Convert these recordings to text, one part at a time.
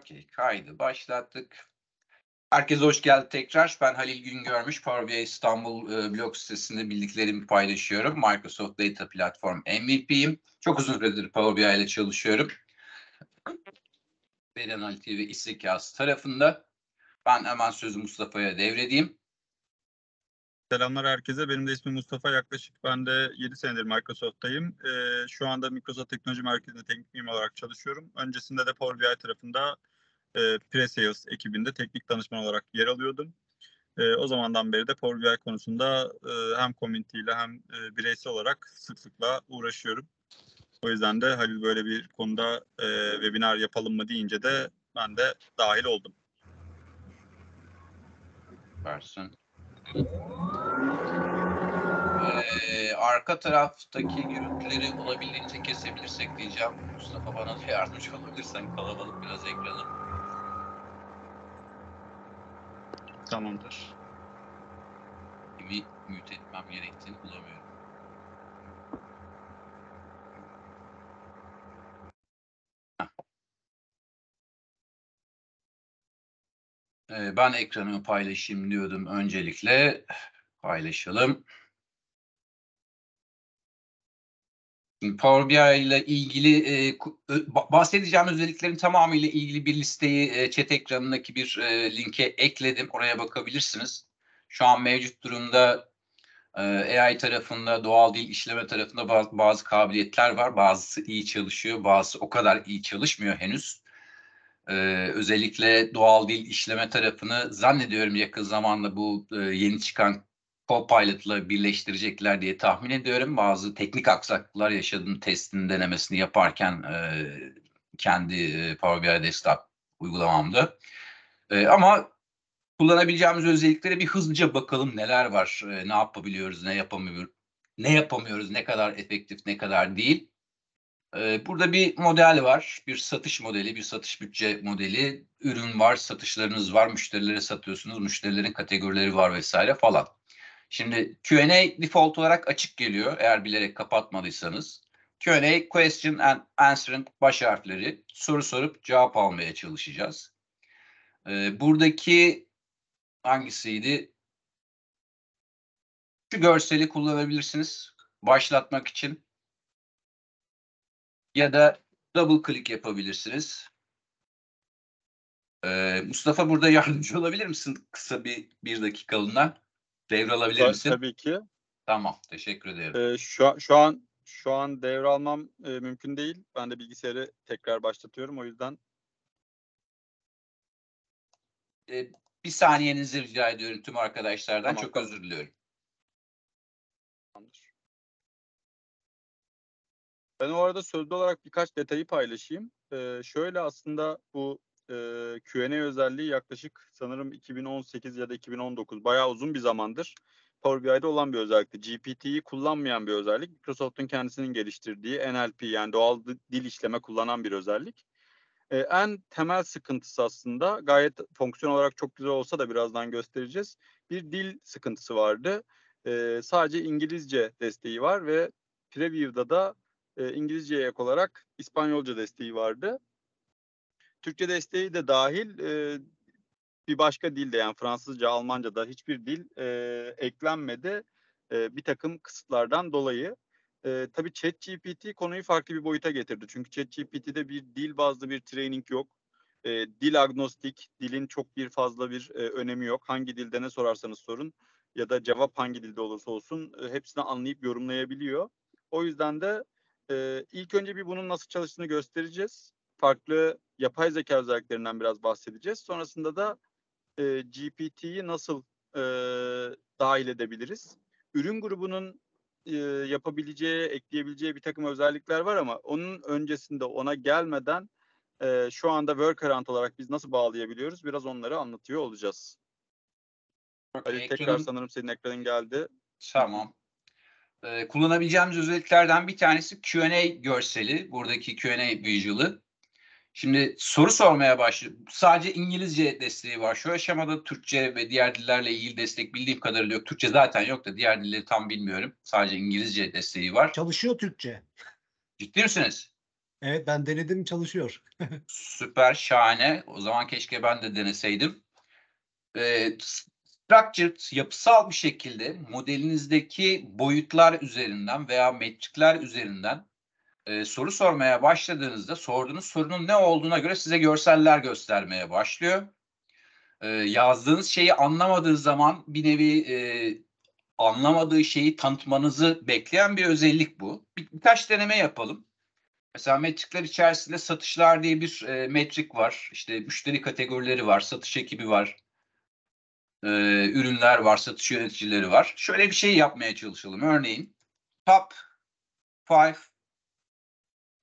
Okey, kaydı başlattık. Herkese hoş geldi tekrar. Ben Halil Güngörmüş. Power BI İstanbul e, blog sitesinde bildiklerimi paylaşıyorum. Microsoft Data Platform MVP'yim. Çok uzun süredir Power BI ile çalışıyorum. Veri analitiği ve iş tarafında. Ben hemen sözü Mustafa'ya devredeyim. Selamlar herkese. Benim de ismim Mustafa. Yaklaşık ben de 7 senedir Microsoft'tayım. Ee, şu anda Microsoft Teknoloji Merkezi'nde teknik mühim olarak çalışıyorum. Öncesinde de Power BI tarafında e, Pre-Sales ekibinde teknik danışman olarak yer alıyordum. E, o zamandan beri de Power BI konusunda e, hem community ile hem e, bireysel olarak sıklıkla uğraşıyorum. O yüzden de Halil böyle bir konuda e, webinar yapalım mı deyince de ben de dahil oldum. Versin arka taraftaki gürültüleri olabildiğince kesebilirsek diyeceğim. Mustafa bana da yardımcı olabilirsen kalabalık biraz ekranı. Tamamdır. Kimi mute etmem gerektiğini bulamıyorum. Ben ekranımı paylaşayım diyordum öncelikle. Paylaşalım. Şimdi Power BI ile ilgili e, bahsedeceğim özelliklerin tamamıyla ilgili bir listeyi e, chat ekranındaki bir e, linke ekledim. Oraya bakabilirsiniz. Şu an mevcut durumda e, AI tarafında, doğal dil işleme tarafında bazı, bazı kabiliyetler var. Bazısı iyi çalışıyor, bazısı o kadar iyi çalışmıyor henüz. E, özellikle doğal dil işleme tarafını zannediyorum yakın zamanda bu e, yeni çıkan Copilot'la birleştirecekler diye tahmin ediyorum. Bazı teknik aksaklıklar yaşadım testin denemesini yaparken e, kendi e, Power BI Desktop uygulamamda. E, ama kullanabileceğimiz özelliklere bir hızlıca bakalım neler var, e, ne yapabiliyoruz, ne yapamıyoruz, ne yapamıyoruz, ne kadar efektif, ne kadar değil. E, burada bir model var, bir satış modeli, bir satış bütçe modeli. Ürün var, satışlarınız var, müşterilere satıyorsunuz, müşterilerin kategorileri var vesaire falan. Şimdi Q&A default olarak açık geliyor eğer bilerek kapatmadıysanız. Q&A question and answering baş harfleri soru sorup cevap almaya çalışacağız. Ee, buradaki hangisiydi? Şu görseli kullanabilirsiniz başlatmak için. Ya da double click yapabilirsiniz. Ee, Mustafa burada yardımcı olabilir misin kısa bir, bir dakikalığına? Devralabilir misin? Tabii ki. Tamam, teşekkür ederim. Ee, şu, şu an şu an devralmam e, mümkün değil. Ben de bilgisayarı tekrar başlatıyorum. O yüzden e, bir saniyenizi rica ediyorum tüm arkadaşlardan. Tamam. Çok özür diliyorum. Tamamdır. Ben o arada sözlü olarak birkaç detayı paylaşayım. Ee, şöyle aslında bu e, ee, Q&A özelliği yaklaşık sanırım 2018 ya da 2019 bayağı uzun bir zamandır Power BI'de olan bir özellikti. GPT'yi kullanmayan bir özellik. Microsoft'un kendisinin geliştirdiği NLP yani doğal dil işleme kullanan bir özellik. E, en temel sıkıntısı aslında gayet fonksiyon olarak çok güzel olsa da birazdan göstereceğiz. Bir dil sıkıntısı vardı. E, sadece İngilizce desteği var ve Preview'da da e, İngilizceye ek olarak İspanyolca desteği vardı. Türkçe desteği de dahil e, bir başka dilde yani Fransızca, Almanca da hiçbir dil e, eklenmedi e, bir takım kısıtlardan dolayı. E, tabii ChatGPT konuyu farklı bir boyuta getirdi. Çünkü ChatGPT'de bir dil bazlı bir training yok. E, dil agnostik, dilin çok bir fazla bir e, önemi yok. Hangi dilde ne sorarsanız sorun ya da cevap hangi dilde olursa olsun e, hepsini anlayıp yorumlayabiliyor. O yüzden de e, ilk önce bir bunun nasıl çalıştığını göstereceğiz farklı yapay zeka özelliklerinden biraz bahsedeceğiz. Sonrasında da e, GPT'yi nasıl e, dahil edebiliriz? Ürün grubunun e, yapabileceği, ekleyebileceği bir takım özellikler var ama onun öncesinde ona gelmeden e, şu anda workaround olarak biz nasıl bağlayabiliyoruz? Biraz onları anlatıyor olacağız. Ali e, tekrar sanırım senin ekranın geldi. Tamam. Ee, kullanabileceğimiz özelliklerden bir tanesi Q&A görseli. Buradaki Q&A visual'ı. Şimdi soru sormaya başlıyorum. Sadece İngilizce desteği var. Şu aşamada Türkçe ve diğer dillerle ilgili destek bildiğim kadarıyla yok. Türkçe zaten yok da diğer dilleri tam bilmiyorum. Sadece İngilizce desteği var. Çalışıyor Türkçe. Ciddi misiniz? Evet ben denedim çalışıyor. Süper şahane. O zaman keşke ben de deneseydim. Ee, structured yapısal bir şekilde modelinizdeki boyutlar üzerinden veya metrikler üzerinden e, soru sormaya başladığınızda sorduğunuz sorunun ne olduğuna göre size görseller göstermeye başlıyor. E, yazdığınız şeyi anlamadığı zaman bir nevi e, anlamadığı şeyi tanıtmanızı bekleyen bir özellik bu. Bir, birkaç deneme yapalım. Mesela metrikler içerisinde satışlar diye bir e, metrik var. İşte müşteri kategorileri var, satış ekibi var, e, ürünler var, satış yöneticileri var. Şöyle bir şey yapmaya çalışalım. Örneğin top 5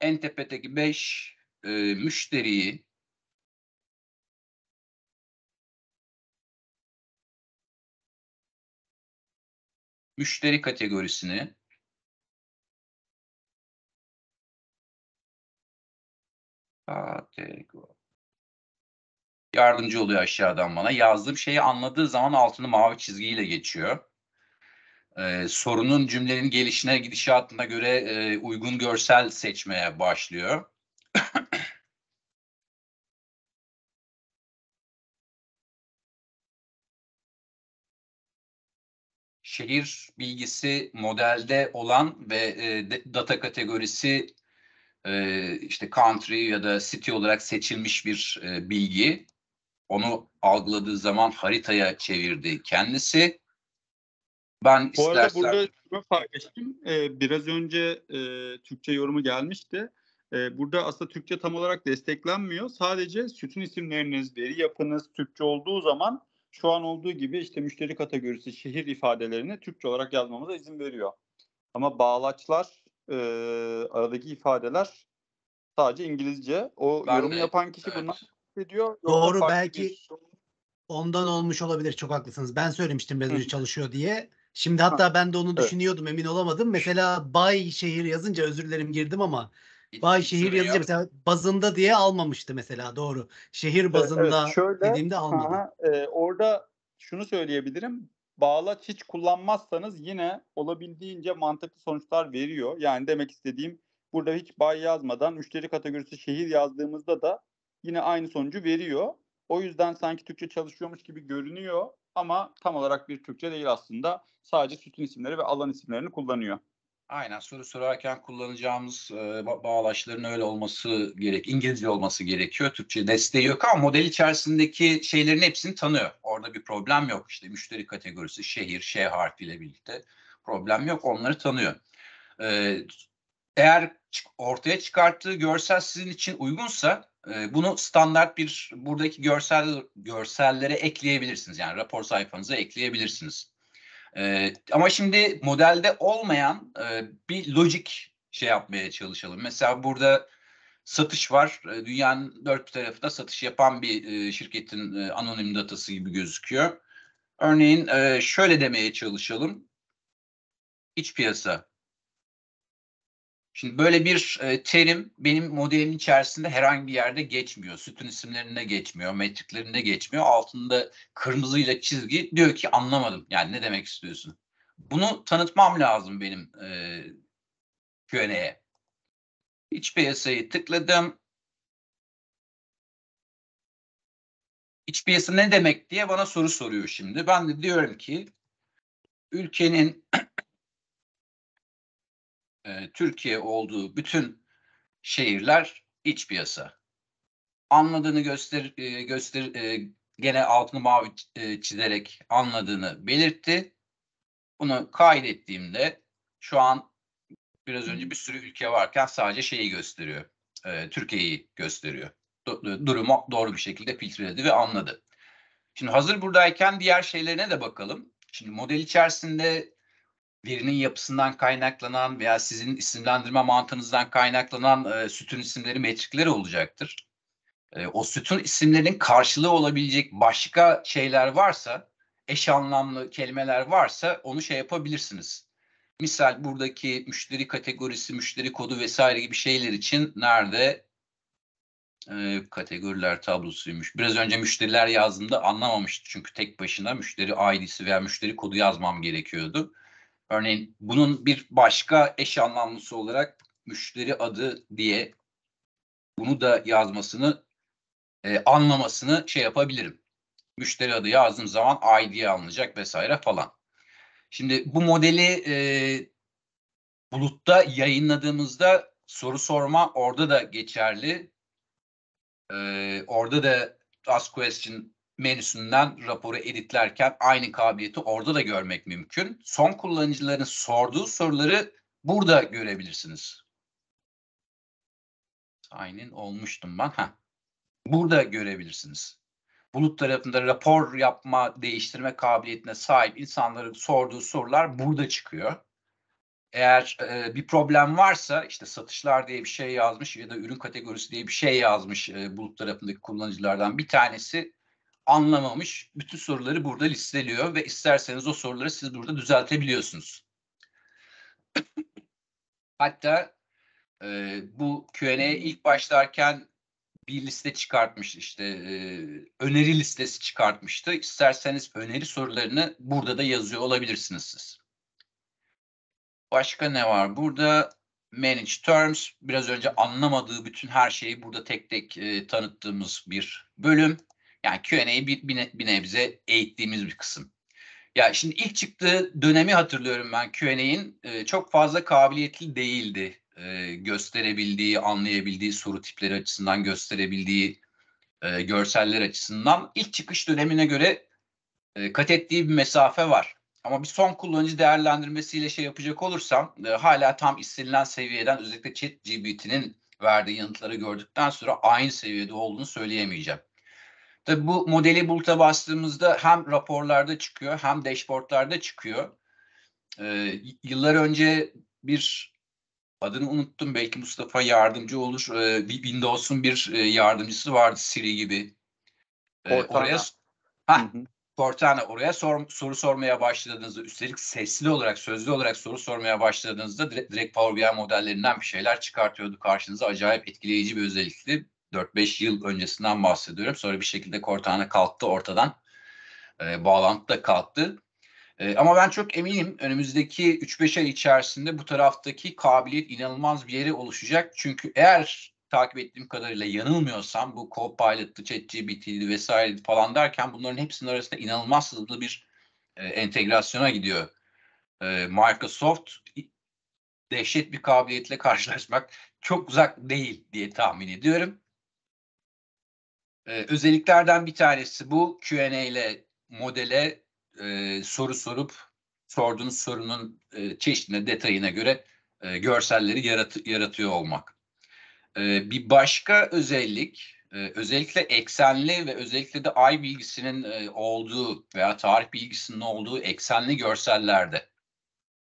en tepedeki 5 e, müşteriyi müşteri kategorisini yardımcı oluyor aşağıdan bana. Yazdığım şeyi anladığı zaman altını mavi çizgiyle geçiyor e, sorunun cümlenin gelişine gidişatına göre e, uygun görsel seçmeye başlıyor. şehir bilgisi modelde olan ve e, data kategorisi e, işte country ya da city olarak seçilmiş bir e, bilgi. Onu algıladığı zaman haritaya çevirdi kendisi ben Bu istersen... arada burada şunu fark ettim. Ee, biraz önce e, Türkçe yorumu gelmişti. Ee, burada aslında Türkçe tam olarak desteklenmiyor. Sadece sütün isimleriniz, veri yapınız Türkçe olduğu zaman şu an olduğu gibi işte müşteri kategorisi, şehir ifadelerini Türkçe olarak yazmamıza izin veriyor. Ama bağlaçlar, e, aradaki ifadeler sadece İngilizce. O ben yorumu de, yapan kişi evet. bunu ediyor. Doğru belki bir... ondan olmuş olabilir. Çok haklısınız. Ben söylemiştim biraz önce çalışıyor diye. Şimdi hatta ha. ben de onu düşünüyordum emin olamadım. Mesela Bay şehir yazınca özür dilerim girdim ama Bay şehir yazınca ya. mesela bazında diye almamıştı mesela doğru. Şehir bazında evet, şöyle, dediğimde almadı. e, orada şunu söyleyebilirim. Bağlaç hiç kullanmazsanız yine olabildiğince mantıklı sonuçlar veriyor. Yani demek istediğim burada hiç bay yazmadan müşteri kategorisi şehir yazdığımızda da yine aynı sonucu veriyor. O yüzden sanki Türkçe çalışıyormuş gibi görünüyor ama tam olarak bir Türkçe değil aslında. Sadece sütun isimleri ve alan isimlerini kullanıyor. Aynen soru sorarken kullanacağımız e, bağlaçların öyle olması gerek. İngilizce olması gerekiyor. Türkçe desteği yok ama model içerisindeki şeylerin hepsini tanıyor. Orada bir problem yok. İşte müşteri kategorisi, şehir, şey harfiyle birlikte problem yok. Onları tanıyor. E, eğer ortaya çıkarttığı görsel sizin için uygunsa ee, bunu standart bir buradaki görsel görsellere ekleyebilirsiniz. Yani rapor sayfanıza ekleyebilirsiniz. Ee, ama şimdi modelde olmayan e, bir logic şey yapmaya çalışalım. Mesela burada satış var. Ee, dünyanın dört tarafında satış yapan bir e, şirketin e, anonim datası gibi gözüküyor. Örneğin şöyle demeye çalışalım. İç piyasa Şimdi böyle bir e, terim benim modelimin içerisinde herhangi bir yerde geçmiyor. Sütun isimlerinde geçmiyor, metriklerinde geçmiyor. Altında kırmızıyla çizgi diyor ki anlamadım. Yani ne demek istiyorsun? Bunu tanıtmam lazım benim köneye. E, İç piyasayı tıkladım. İç piyasa ne demek diye bana soru soruyor şimdi. Ben de diyorum ki ülkenin e, Türkiye olduğu bütün şehirler iç piyasa. Anladığını göster e, göster e, gene altını mavi çizerek anladığını belirtti. Bunu kaydettiğimde şu an biraz önce bir sürü ülke varken sadece şeyi gösteriyor. E, Türkiye'yi gösteriyor. durumu doğru bir şekilde filtreledi ve anladı. Şimdi hazır buradayken diğer şeylerine de bakalım. Şimdi model içerisinde verinin yapısından kaynaklanan veya sizin isimlendirme mantığınızdan kaynaklanan e, sütün isimleri metrikleri olacaktır. E, o sütun isimlerinin karşılığı olabilecek başka şeyler varsa, eş anlamlı kelimeler varsa onu şey yapabilirsiniz. Misal buradaki müşteri kategorisi, müşteri kodu vesaire gibi şeyler için nerede? E, kategoriler tablosuymuş. Biraz önce müşteriler yazdığımda anlamamıştı çünkü tek başına müşteri ID'si veya müşteri kodu yazmam gerekiyordu. Örneğin bunun bir başka eş anlamlısı olarak müşteri adı diye bunu da yazmasını e, anlamasını şey yapabilirim. Müşteri adı yazdığım zaman ID'ye alınacak vesaire falan. Şimdi bu modeli e, bulutta yayınladığımızda soru sorma orada da geçerli. E, orada da ask question menüsünden raporu editlerken aynı kabiliyeti orada da görmek mümkün. Son kullanıcıların sorduğu soruları burada görebilirsiniz. Aynen olmuştum ben. Heh. Burada görebilirsiniz. Bulut tarafında rapor yapma, değiştirme kabiliyetine sahip insanların sorduğu sorular burada çıkıyor. Eğer e, bir problem varsa işte satışlar diye bir şey yazmış ya da ürün kategorisi diye bir şey yazmış e, bulut tarafındaki kullanıcılardan bir tanesi anlamamış bütün soruları burada listeliyor ve isterseniz o soruları siz burada düzeltebiliyorsunuz. Hatta e, bu Q&A ilk başlarken bir liste çıkartmış işte e, öneri listesi çıkartmıştı. İsterseniz öneri sorularını burada da yazıyor olabilirsiniz siz. Başka ne var? Burada Manage Terms biraz önce anlamadığı bütün her şeyi burada tek tek e, tanıttığımız bir bölüm. Yani Q&A'yı bir, bir nebze eğittiğimiz bir kısım. Ya şimdi ilk çıktığı dönemi hatırlıyorum ben Q&A'in e, ee, çok fazla kabiliyetli değildi. E, gösterebildiği, anlayabildiği soru tipleri açısından, gösterebildiği e, görseller açısından ilk çıkış dönemine göre e, kat ettiği bir mesafe var. Ama bir son kullanıcı değerlendirmesiyle şey yapacak olursam e, hala tam istenilen seviyeden özellikle ChatGPT'nin verdiği yanıtları gördükten sonra aynı seviyede olduğunu söyleyemeyeceğim. Tabii bu modeli buluta bastığımızda hem raporlarda çıkıyor hem dashboardlarda çıkıyor. Ee, yıllar önce bir adını unuttum belki Mustafa yardımcı olur. Ee, Windows'un bir e, yardımcısı vardı Siri gibi. Ee, oraya ha, Cortana oraya sor, soru sormaya başladığınızda üstelik sesli olarak sözlü olarak soru sormaya başladığınızda direkt, direkt Power BI modellerinden bir şeyler çıkartıyordu karşınıza. Acayip etkileyici bir özellikti. 4-5 yıl öncesinden bahsediyorum. Sonra bir şekilde Cortana kalktı ortadan. E, bağlantı da kalktı. E, ama ben çok eminim önümüzdeki 3-5 ay içerisinde bu taraftaki kabiliyet inanılmaz bir yere oluşacak. Çünkü eğer takip ettiğim kadarıyla yanılmıyorsam bu Copilot'lı, ChatGPT'li vesaire falan derken bunların hepsinin arasında inanılmaz hızlı bir e, entegrasyona gidiyor. E, Microsoft dehşet bir kabiliyetle karşılaşmak çok uzak değil diye tahmin ediyorum. Ee, özelliklerden bir tanesi bu Q&A ile modele e, soru sorup sorduğunuz sorunun e, çeşidine detayına göre e, görselleri yarat yaratıyor olmak. E, bir başka özellik e, özellikle eksenli ve özellikle de ay bilgisinin e, olduğu veya tarih bilgisinin olduğu eksenli görsellerde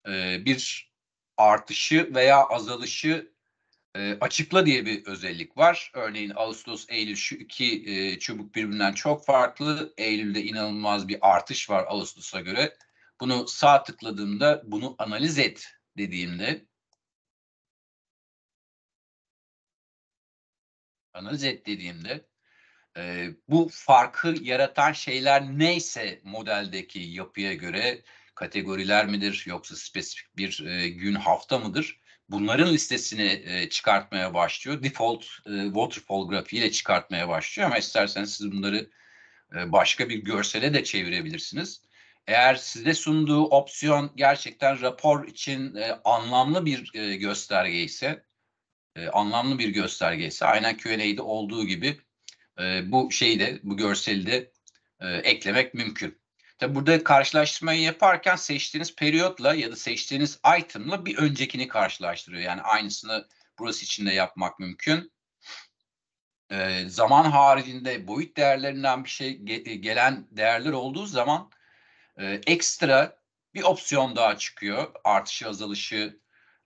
e, bir artışı veya azalışı e, açıkla diye bir özellik var. Örneğin Ağustos, Eylül şu iki e, çubuk birbirinden çok farklı. Eylül'de inanılmaz bir artış var Ağustos'a göre. Bunu sağ tıkladığımda bunu analiz et dediğimde analiz et dediğimde e, bu farkı yaratan şeyler neyse modeldeki yapıya göre kategoriler midir yoksa spesifik bir e, gün hafta mıdır? bunların listesini e, çıkartmaya başlıyor. Default e, waterfall grafiğiyle çıkartmaya başlıyor ama isterseniz siz bunları e, başka bir görsele de çevirebilirsiniz. Eğer size sunduğu opsiyon gerçekten rapor için e, anlamlı bir e, gösterge ise e, anlamlı bir gösterge ise aynen Q&A'de olduğu gibi e, bu şeyi de bu görseli de e, eklemek mümkün. Tabi burada karşılaştırmayı yaparken seçtiğiniz periyotla ya da seçtiğiniz item'la bir öncekini karşılaştırıyor. Yani aynısını burası için de yapmak mümkün. Ee, zaman haricinde boyut değerlerinden bir şey e, gelen değerler olduğu zaman e, ekstra bir opsiyon daha çıkıyor. Artışı azalışı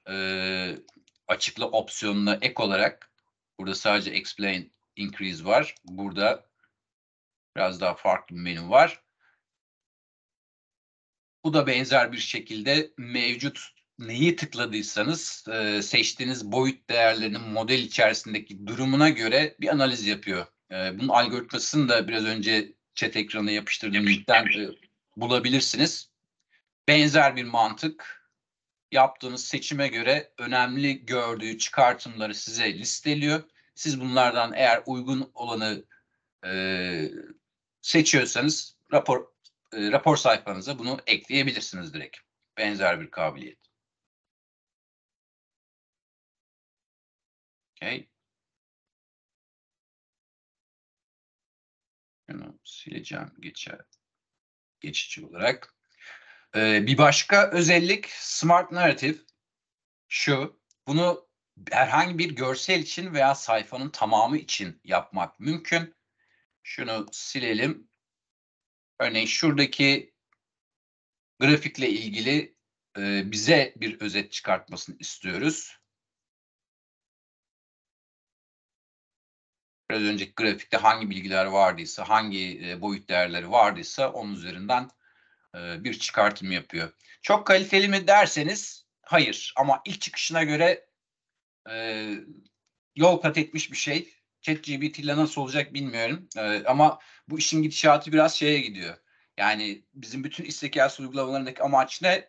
e, açıkla opsiyonuna ek olarak. Burada sadece explain increase var. Burada biraz daha farklı bir menü var. Bu da benzer bir şekilde mevcut neyi tıkladıysanız e, seçtiğiniz boyut değerlerinin model içerisindeki durumuna göre bir analiz yapıyor. E, bunun algoritmasını da biraz önce chat ekranına yapıştırdığım linkten e, bulabilirsiniz. Benzer bir mantık yaptığınız seçime göre önemli gördüğü çıkartımları size listeliyor. Siz bunlardan eğer uygun olanı e, seçiyorsanız rapor e, rapor sayfanıza bunu ekleyebilirsiniz direkt. Benzer bir kabiliyet. Okay. Şunu sileceğim geçer, geçici olarak. Ee, bir başka özellik Smart Narrative şu. Bunu herhangi bir görsel için veya sayfanın tamamı için yapmak mümkün. Şunu silelim. Örneğin şuradaki grafikle ilgili e, bize bir özet çıkartmasını istiyoruz. Biraz önceki grafikte hangi bilgiler vardıysa, hangi e, boyut değerleri vardıysa onun üzerinden e, bir çıkartım yapıyor. Çok kaliteli mi derseniz hayır ama ilk çıkışına göre e, yol kat etmiş bir şey. ChatGPT ile nasıl olacak bilmiyorum. Ee, ama bu işin gidişatı biraz şeye gidiyor. Yani bizim bütün istekâsı uygulamalarındaki amaç ne?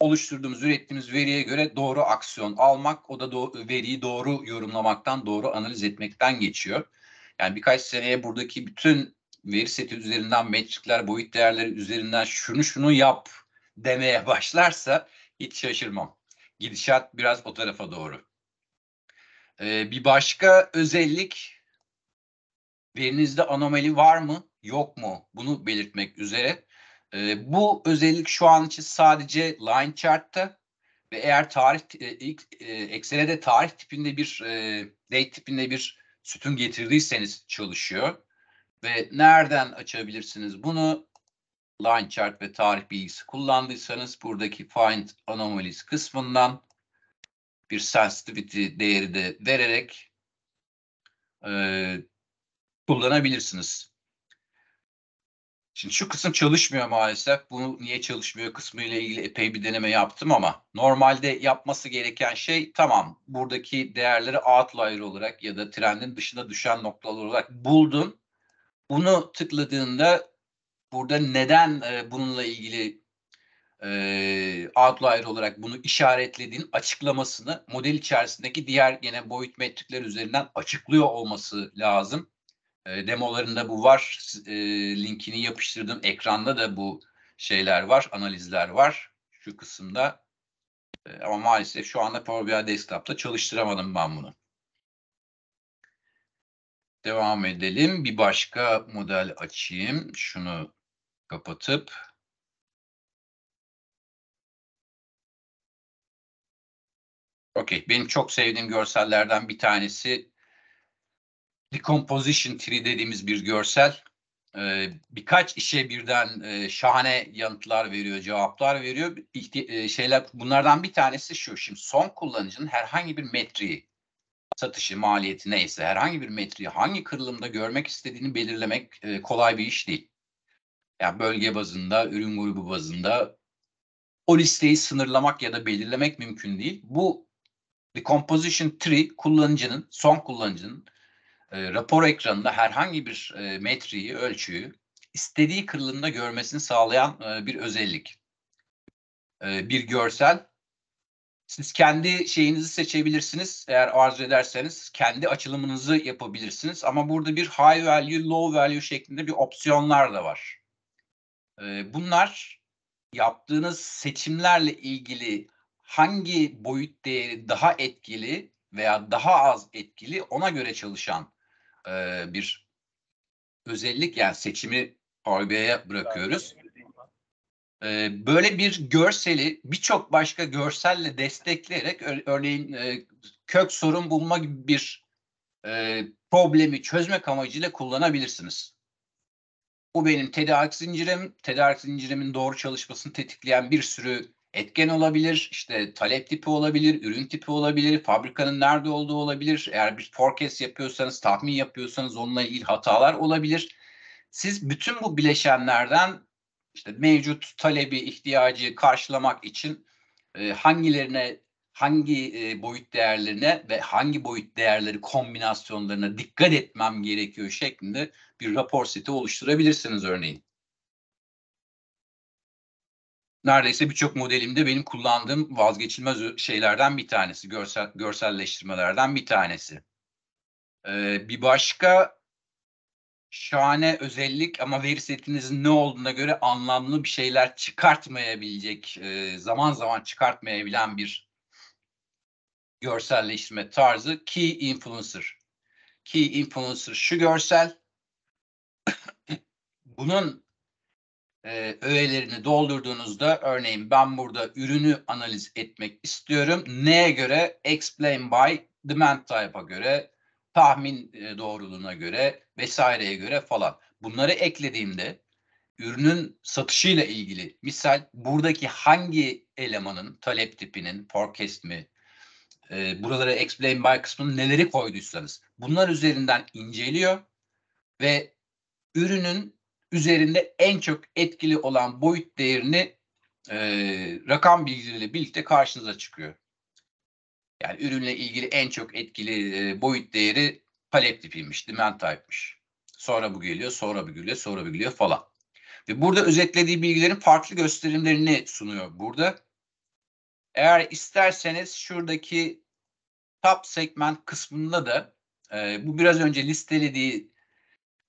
Oluşturduğumuz, ürettiğimiz veriye göre doğru aksiyon almak, o da do- veriyi doğru yorumlamaktan, doğru analiz etmekten geçiyor. Yani birkaç seneye buradaki bütün veri seti üzerinden, metrikler, boyut değerleri üzerinden şunu şunu yap demeye başlarsa hiç şaşırmam. Gidişat biraz o tarafa doğru. Ee, bir başka özellik verinizde anomali var mı yok mu bunu belirtmek üzere. Ee, bu özellik şu an için sadece line chart'ta ve eğer tarih e, ilk e, eksene de tarih tipinde bir e, date tipinde bir sütun getirdiyseniz çalışıyor. Ve nereden açabilirsiniz bunu? Line chart ve tarih bilgisi kullandıysanız buradaki find anomalies kısmından bir sensitivity değeri de vererek e, kullanabilirsiniz. Şimdi şu kısım çalışmıyor maalesef. Bunu niye çalışmıyor kısmı ile ilgili epey bir deneme yaptım ama normalde yapması gereken şey tamam buradaki değerleri outlier olarak ya da trendin dışına düşen noktalar olarak buldun. Bunu tıkladığında burada neden e, bununla ilgili e, outlier olarak bunu işaretlediğin açıklamasını model içerisindeki diğer gene boyut metrikler üzerinden açıklıyor olması lazım. E, demolarında bu var. E, linkini yapıştırdım. Ekranda da bu şeyler var, analizler var şu kısımda. E, ama maalesef şu anda Power BI Desktop'ta çalıştıramadım ben bunu. Devam edelim. Bir başka model açayım. Şunu kapatıp Okey. Benim çok sevdiğim görsellerden bir tanesi Decomposition Tree dediğimiz bir görsel. Ee, birkaç işe birden e, şahane yanıtlar veriyor, cevaplar veriyor. İhti- e, şeyler bunlardan bir tanesi şu. Şimdi son kullanıcının herhangi bir metriği satışı maliyeti neyse herhangi bir metriği hangi kırılımda görmek istediğini belirlemek e, kolay bir iş değil. Yani bölge bazında, ürün grubu bazında o listeyi sınırlamak ya da belirlemek mümkün değil. Bu The Composition Tree kullanıcının, son kullanıcının e, rapor ekranında herhangi bir e, metriği, ölçüyü istediği kırılımda görmesini sağlayan e, bir özellik. E, bir görsel. Siz kendi şeyinizi seçebilirsiniz. Eğer arzu ederseniz kendi açılımınızı yapabilirsiniz. Ama burada bir high value, low value şeklinde bir opsiyonlar da var. E, bunlar yaptığınız seçimlerle ilgili hangi boyut değeri daha etkili veya daha az etkili ona göre çalışan e, bir özellik yani seçimi Power bırakıyoruz. E, böyle bir görseli birçok başka görselle destekleyerek ör, örneğin e, kök sorun bulma gibi bir e, problemi çözmek amacıyla kullanabilirsiniz. Bu benim tedarik zincirim. Tedarik zincirimin doğru çalışmasını tetikleyen bir sürü etken olabilir, işte talep tipi olabilir, ürün tipi olabilir, fabrikanın nerede olduğu olabilir. Eğer bir forecast yapıyorsanız, tahmin yapıyorsanız onunla ilgili hatalar olabilir. Siz bütün bu bileşenlerden işte mevcut talebi, ihtiyacı karşılamak için e, hangilerine, hangi e, boyut değerlerine ve hangi boyut değerleri kombinasyonlarına dikkat etmem gerekiyor şeklinde bir rapor seti oluşturabilirsiniz örneğin neredeyse birçok modelimde benim kullandığım vazgeçilmez şeylerden bir tanesi, görsel, görselleştirmelerden bir tanesi. Ee, bir başka şahane özellik ama veri setinizin ne olduğuna göre anlamlı bir şeyler çıkartmayabilecek, e, zaman zaman çıkartmayabilen bir görselleştirme tarzı Key Influencer. Key Influencer şu görsel, bunun e, öğelerini doldurduğunuzda örneğin ben burada ürünü analiz etmek istiyorum. Neye göre? Explain by demand type'a göre, tahmin e, doğruluğuna göre vesaireye göre falan. Bunları eklediğimde ürünün satışıyla ilgili misal buradaki hangi elemanın talep tipinin forecast mi e, buralara explain by kısmını neleri koyduysanız bunlar üzerinden inceliyor ve ürünün üzerinde en çok etkili olan boyut değerini e, rakam bilgileriyle birlikte karşınıza çıkıyor. Yani ürünle ilgili en çok etkili e, boyut değeri palet tipiymiş, demand type'miş. Sonra bu geliyor, sonra bu geliyor, sonra bu geliyor falan. Ve burada özetlediği bilgilerin farklı gösterimlerini sunuyor burada. Eğer isterseniz şuradaki top segment kısmında da e, bu biraz önce listelediği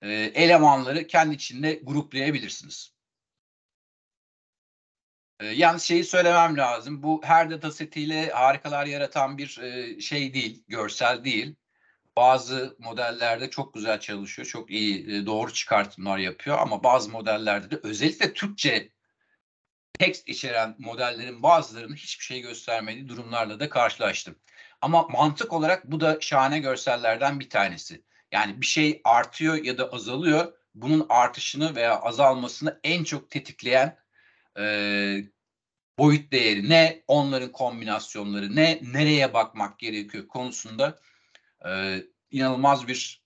e, elemanları kendi içinde gruplayabilirsiniz. E, yalnız şeyi söylemem lazım. Bu her datasetiyle harikalar yaratan bir e, şey değil, görsel değil. Bazı modellerde çok güzel çalışıyor, çok iyi, e, doğru çıkartımlar yapıyor ama bazı modellerde de özellikle Türkçe tekst içeren modellerin bazılarının hiçbir şey göstermediği durumlarla da karşılaştım. Ama mantık olarak bu da şahane görsellerden bir tanesi. Yani bir şey artıyor ya da azalıyor. Bunun artışını veya azalmasını en çok tetikleyen e, boyut değeri ne, onların kombinasyonları ne, nereye bakmak gerekiyor konusunda e, inanılmaz bir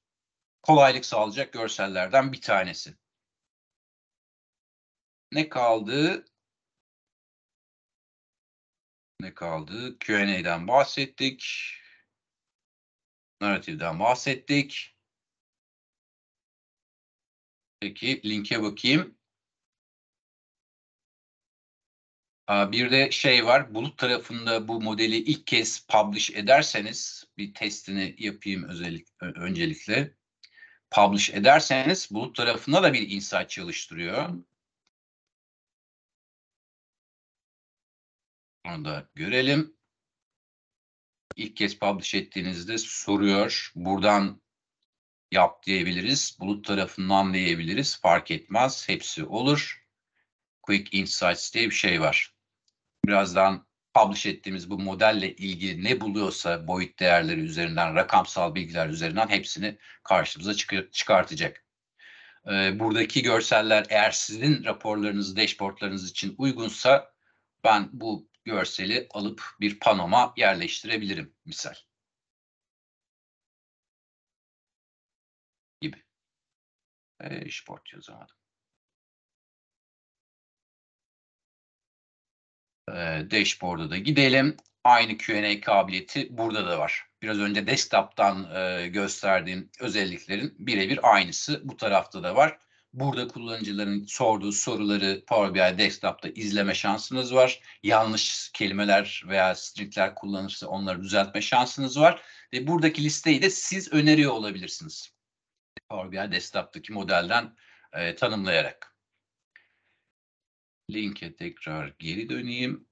kolaylık sağlayacak görsellerden bir tanesi. Ne kaldı? Ne kaldı? Q&A'den bahsettik. narrativeden bahsettik. Peki linke bakayım. Bir de şey var, bulut tarafında bu modeli ilk kez publish ederseniz, bir testini yapayım özellik, öncelikle. Publish ederseniz bulut tarafında da bir insight çalıştırıyor. Onu da görelim. İlk kez publish ettiğinizde soruyor. Buradan yap diyebiliriz. Bulut tarafından diyebiliriz. Fark etmez. Hepsi olur. Quick Insights diye bir şey var. Birazdan publish ettiğimiz bu modelle ilgili ne buluyorsa boyut değerleri üzerinden, rakamsal bilgiler üzerinden hepsini karşımıza çıkartacak. Ee, buradaki görseller eğer sizin raporlarınız, dashboardlarınız için uygunsa ben bu görseli alıp bir panoma yerleştirebilirim misal. e, sport yazamadım. E, dashboard'a da gidelim. Aynı Q&A kabiliyeti burada da var. Biraz önce desktop'tan e, gösterdiğim özelliklerin birebir aynısı bu tarafta da var. Burada kullanıcıların sorduğu soruları Power BI Desktop'ta izleme şansınız var. Yanlış kelimeler veya stringler kullanırsa onları düzeltme şansınız var. Ve buradaki listeyi de siz öneriyor olabilirsiniz. Power BI Desktop'taki modelden e, tanımlayarak. Linke tekrar geri döneyim.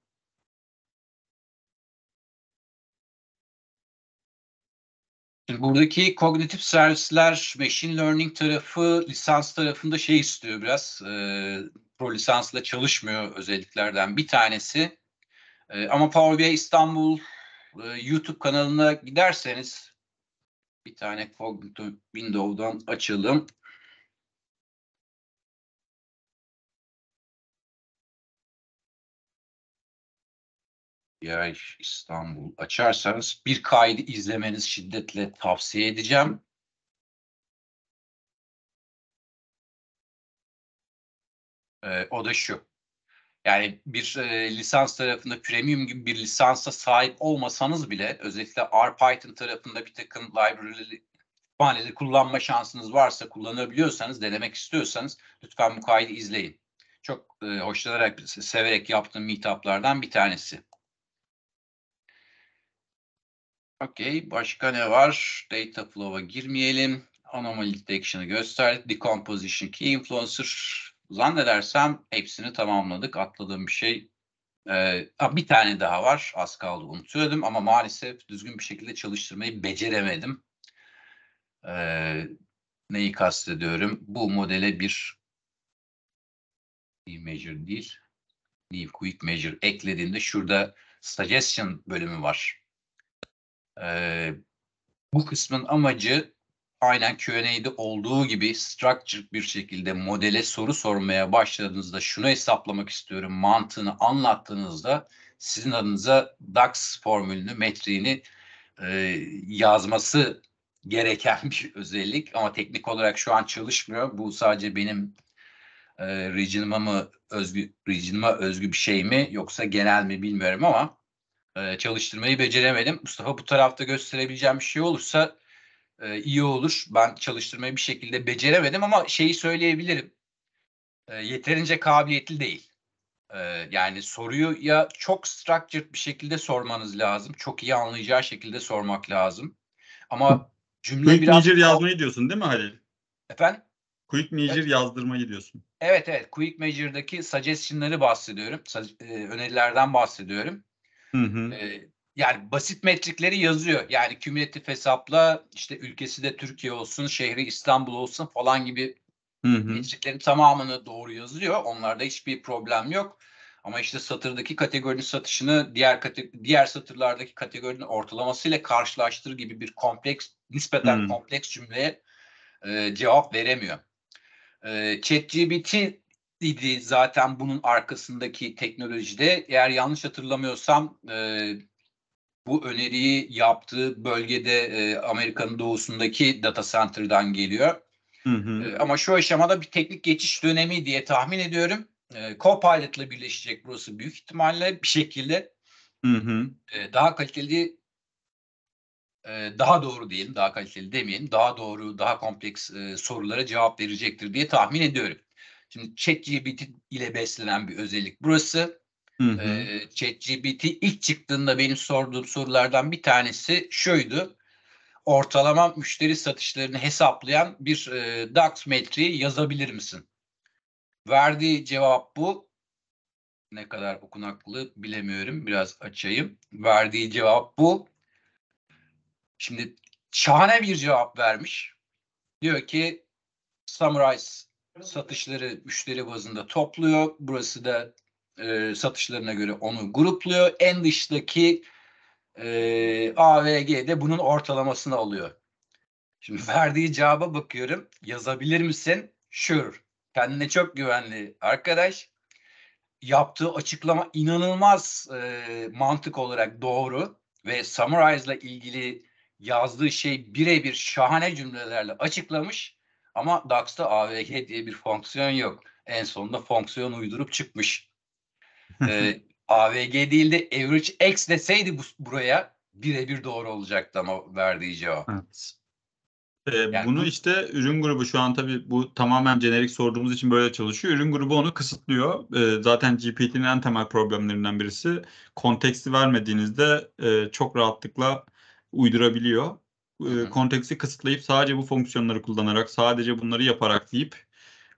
Şimdi buradaki kognitif servisler, machine learning tarafı, lisans tarafında şey istiyor biraz. E, pro lisansla çalışmıyor özelliklerden bir tanesi. E, ama Power BI İstanbul e, YouTube kanalına giderseniz bir tane Cognitive Window'dan açalım. Yay İstanbul açarsanız bir kaydı izlemeniz şiddetle tavsiye edeceğim. Ee, o da şu. Yani bir e, lisans tarafında premium gibi bir lisansa sahip olmasanız bile özellikle R Python tarafında bir takım library'leri kütüphaneleri kullanma şansınız varsa kullanabiliyorsanız denemek istiyorsanız lütfen bu kaydı izleyin. Çok e, hoşlanarak severek yaptığım meetuplardan bir tanesi. Okey. Başka ne var? Dataflow'a girmeyelim. Anomaly detection'ı gösterdik. Decomposition key influencer zannedersem hepsini tamamladık. Atladığım bir şey ee, bir tane daha var. Az kaldı unutuyordum ama maalesef düzgün bir şekilde çalıştırmayı beceremedim. Ee, neyi kastediyorum? Bu modele bir measure değil. New Quick Measure eklediğinde şurada suggestion bölümü var. Ee, bu kısmın amacı aynen Q&A'de olduğu gibi structured bir şekilde modele soru sormaya başladığınızda şunu hesaplamak istiyorum mantığını anlattığınızda sizin adınıza DAX formülünü, metriğini e, yazması gereken bir özellik ama teknik olarak şu an çalışmıyor. Bu sadece benim e, region'ıma mı özgü, region'ıma özgü bir şey mi yoksa genel mi bilmiyorum ama e, çalıştırmayı beceremedim. Mustafa bu tarafta gösterebileceğim bir şey olursa e, iyi olur. Ben çalıştırmayı bir şekilde beceremedim ama şeyi söyleyebilirim. E, yeterince kabiliyetli değil. E, yani soruyu ya çok structured bir şekilde sormanız lazım. Çok iyi anlayacağı şekilde sormak lazım. Ama cümle Quick biraz... Major yazmayı diyorsun değil mi Halil? Efendim? Quick Major evet. yazdırmayı diyorsun. Evet evet. Quick Major'daki suggestion'ları bahsediyorum. Önerilerden bahsediyorum. Hı hı. E, yani basit metrikleri yazıyor. Yani kümülatif hesapla işte ülkesi de Türkiye olsun, şehri İstanbul olsun falan gibi hı hı. metriklerin tamamını doğru yazıyor. Onlarda hiçbir problem yok. Ama işte satırdaki kategorinin satışını diğer diğer satırlardaki kategorinin ortalamasıyla karşılaştır gibi bir kompleks nispeten hmm. kompleks cümleye e, cevap veremiyor. E, ChatGPT idi zaten bunun arkasındaki teknolojide. Eğer yanlış hatırlamıyorsam e, bu öneriyi yaptığı bölgede e, Amerika'nın doğusundaki data center'dan geliyor. Hı hı. E, ama şu aşamada bir teknik geçiş dönemi diye tahmin ediyorum. E, Copilot'la birleşecek burası büyük ihtimalle bir şekilde. Hı hı. E, daha kaliteli e, daha doğru diyeyim, daha kaliteli demeyeyim, daha doğru, daha kompleks e, sorulara cevap verecektir diye tahmin ediyorum. Şimdi ChatGPT ile beslenen bir özellik burası. Hı E, ilk çıktığında benim sorduğum sorulardan bir tanesi şuydu. Ortalama müşteri satışlarını hesaplayan bir e, DAX metriği yazabilir misin? Verdiği cevap bu. Ne kadar okunaklı bilemiyorum. Biraz açayım. Verdiği cevap bu. Şimdi şahane bir cevap vermiş. Diyor ki summarize satışları müşteri bazında topluyor. Burası da e, satışlarına göre onu grupluyor. En dıştaki e, AVG de bunun ortalamasını alıyor. Şimdi verdiği cevaba bakıyorum. Yazabilir misin? Sure. Kendine çok güvenli arkadaş. Yaptığı açıklama inanılmaz e, mantık olarak doğru ve Summarize ile ilgili yazdığı şey birebir şahane cümlelerle açıklamış ama DAX'ta AVG diye bir fonksiyon yok. En sonunda fonksiyon uydurup çıkmış e, AVG değil de Average X deseydi bu, buraya birebir doğru olacaktı ama verdiği cevap. Ee, yani, bunu işte ürün grubu şu an tabii bu tamamen jenerik sorduğumuz için böyle çalışıyor. Ürün grubu onu kısıtlıyor. Ee, zaten GPT'nin en temel problemlerinden birisi konteksti vermediğinizde e, çok rahatlıkla uydurabiliyor. E, konteksti kısıtlayıp sadece bu fonksiyonları kullanarak, sadece bunları yaparak deyip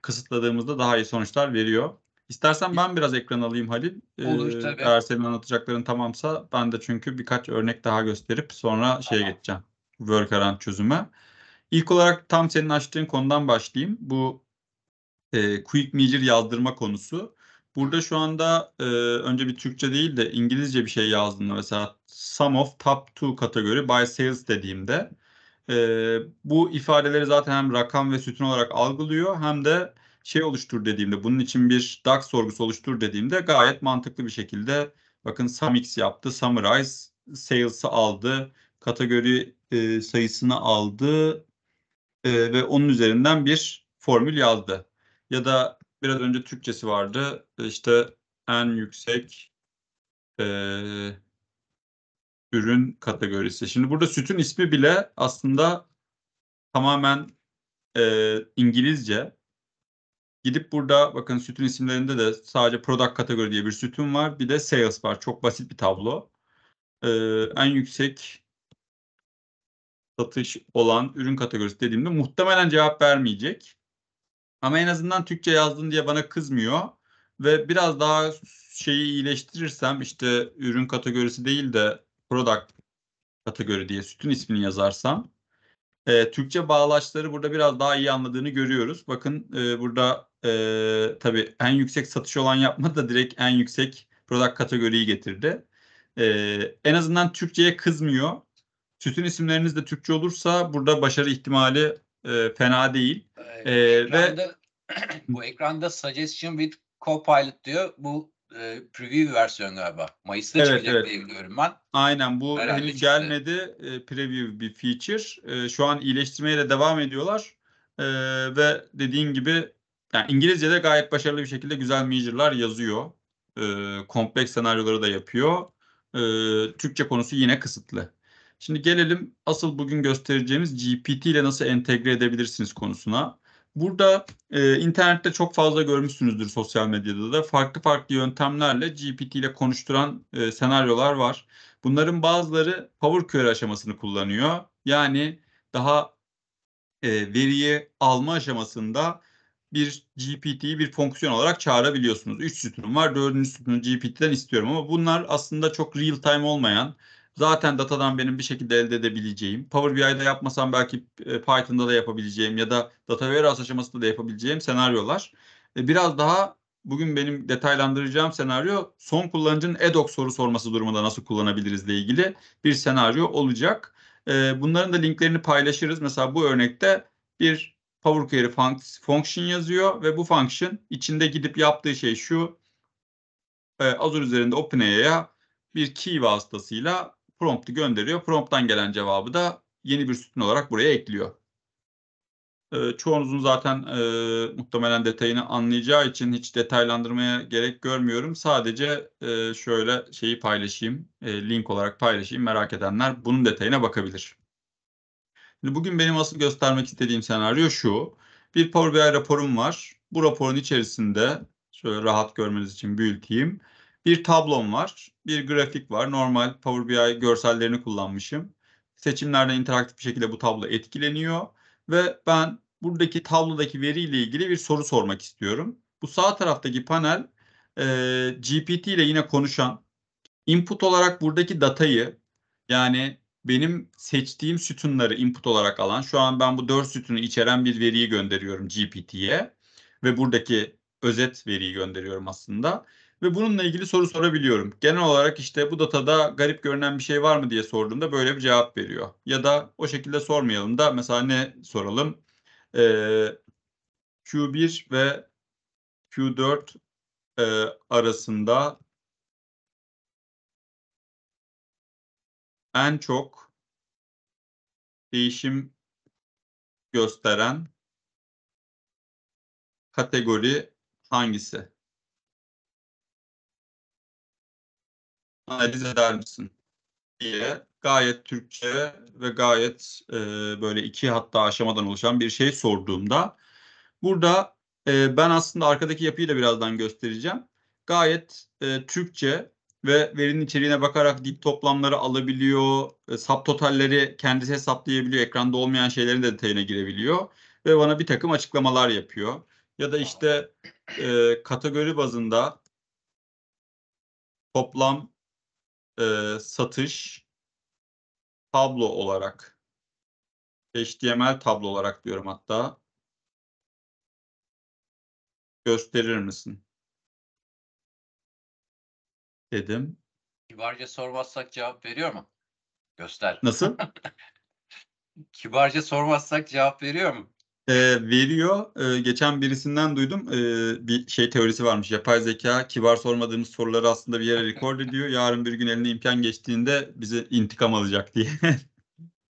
kısıtladığımızda daha iyi sonuçlar veriyor. İstersen ben biraz ekran alayım Halil. Ee, Olur ee, tabii. Eğer senin anlatacakların tamamsa ben de çünkü birkaç örnek daha gösterip sonra tamam. şeye geçeceğim. Workaround çözüme. İlk olarak tam senin açtığın konudan başlayayım. Bu e, quick measure yazdırma konusu. Burada şu anda e, önce bir Türkçe değil de İngilizce bir şey yazdığımda mesela sum of top 2 kategori by sales dediğimde e, bu ifadeleri zaten hem rakam ve sütun olarak algılıyor hem de şey oluştur dediğimde, bunun için bir DAX sorgusu oluştur dediğimde gayet mantıklı bir şekilde bakın Samix yaptı, Summarize sales'ı aldı, kategori e, sayısını aldı e, ve onun üzerinden bir formül yazdı. Ya da biraz önce Türkçesi vardı. E, işte en yüksek e, ürün kategorisi. Şimdi burada sütün ismi bile aslında tamamen e, İngilizce Gidip burada bakın sütun isimlerinde de sadece product kategori diye bir sütun var. Bir de sales var. Çok basit bir tablo. Ee, en yüksek satış olan ürün kategorisi dediğimde muhtemelen cevap vermeyecek. Ama en azından Türkçe yazdın diye bana kızmıyor. Ve biraz daha şeyi iyileştirirsem işte ürün kategorisi değil de product kategori diye sütun ismini yazarsam e, Türkçe bağlaçları burada biraz daha iyi anladığını görüyoruz. Bakın e, burada e, tabii en yüksek satış olan yapma da direkt en yüksek product kategoriyi getirdi. E, en azından Türkçe'ye kızmıyor. Sütün isimleriniz de Türkçe olursa burada başarı ihtimali e, fena değil. E, ekranda, ve bu ekranda suggestion with Copilot diyor. Bu e, preview versiyon galiba. Mayıs'ta evet, çıkacak evet. diye biliyorum ben. Aynen bu Herhalde henüz gelmedi. E, preview bir feature. E, şu an iyileştirmeye de devam ediyorlar. E, ve dediğin gibi yani İngilizce'de gayet başarılı bir şekilde güzel major'lar yazıyor. E, kompleks senaryoları da yapıyor. E, Türkçe konusu yine kısıtlı. Şimdi gelelim asıl bugün göstereceğimiz GPT ile nasıl entegre edebilirsiniz konusuna. Burada e, internette çok fazla görmüşsünüzdür sosyal medyada da farklı farklı yöntemlerle GPT ile konuşturan e, senaryolar var. Bunların bazıları Power Query aşamasını kullanıyor. Yani daha e, veriyi alma aşamasında bir GPT'yi bir fonksiyon olarak çağırabiliyorsunuz. Üç sütunum var. Dördüncü sütunu GPT'den istiyorum ama bunlar aslında çok real time olmayan zaten datadan benim bir şekilde elde edebileceğim. Power BI'de yapmasam belki e, Python'da da yapabileceğim ya da data warehouse aşamasında da yapabileceğim senaryolar. E, biraz daha bugün benim detaylandıracağım senaryo son kullanıcının EDOC soru sorması durumunda nasıl kullanabiliriz ile ilgili bir senaryo olacak. E, bunların da linklerini paylaşırız. Mesela bu örnekte bir Power Query function yazıyor ve bu function içinde gidip yaptığı şey şu. Azure üzerinde OpenAI'ya bir key vasıtasıyla prompt'u gönderiyor. Prompt'tan gelen cevabı da yeni bir sütun olarak buraya ekliyor. E, çoğunuzun zaten e, muhtemelen detayını anlayacağı için hiç detaylandırmaya gerek görmüyorum. Sadece e, şöyle şeyi paylaşayım, e, link olarak paylaşayım. Merak edenler bunun detayına bakabilir. Şimdi bugün benim asıl göstermek istediğim senaryo şu. Bir Power BI raporum var. Bu raporun içerisinde şöyle rahat görmeniz için büyüteyim bir tablom var, bir grafik var. Normal Power BI görsellerini kullanmışım. Seçimlerden interaktif bir şekilde bu tablo etkileniyor ve ben buradaki tablodaki veriyle ilgili bir soru sormak istiyorum. Bu sağ taraftaki panel e, GPT ile yine konuşan input olarak buradaki datayı yani benim seçtiğim sütunları input olarak alan şu an ben bu 4 sütunu içeren bir veriyi gönderiyorum GPT'ye ve buradaki özet veriyi gönderiyorum aslında ve bununla ilgili soru sorabiliyorum. Genel olarak işte bu datada garip görünen bir şey var mı diye sorduğumda böyle bir cevap veriyor. Ya da o şekilde sormayalım da mesela ne soralım? Ee, Q1 ve Q4 e, arasında en çok değişim gösteren kategori hangisi? analiz eder misin diye gayet Türkçe ve gayet e, böyle iki hatta aşamadan oluşan bir şey sorduğumda burada e, ben aslında arkadaki yapıyı da birazdan göstereceğim. Gayet e, Türkçe ve verinin içeriğine bakarak dip toplamları alabiliyor, e, subtotalleri kendisi hesaplayabiliyor, ekranda olmayan şeylerin de detayına girebiliyor ve bana bir takım açıklamalar yapıyor. Ya da işte e, kategori bazında toplam e, satış tablo olarak HTML tablo olarak diyorum hatta gösterir misin? Dedim. Kibarca sormazsak cevap veriyor mu? Göster. Nasıl? Kibarca sormazsak cevap veriyor mu? e, veriyor. E, geçen birisinden duydum e, bir şey teorisi varmış. Yapay zeka kibar sormadığımız soruları aslında bir yere rekord ediyor. Yarın bir gün eline imkan geçtiğinde bize intikam alacak diye.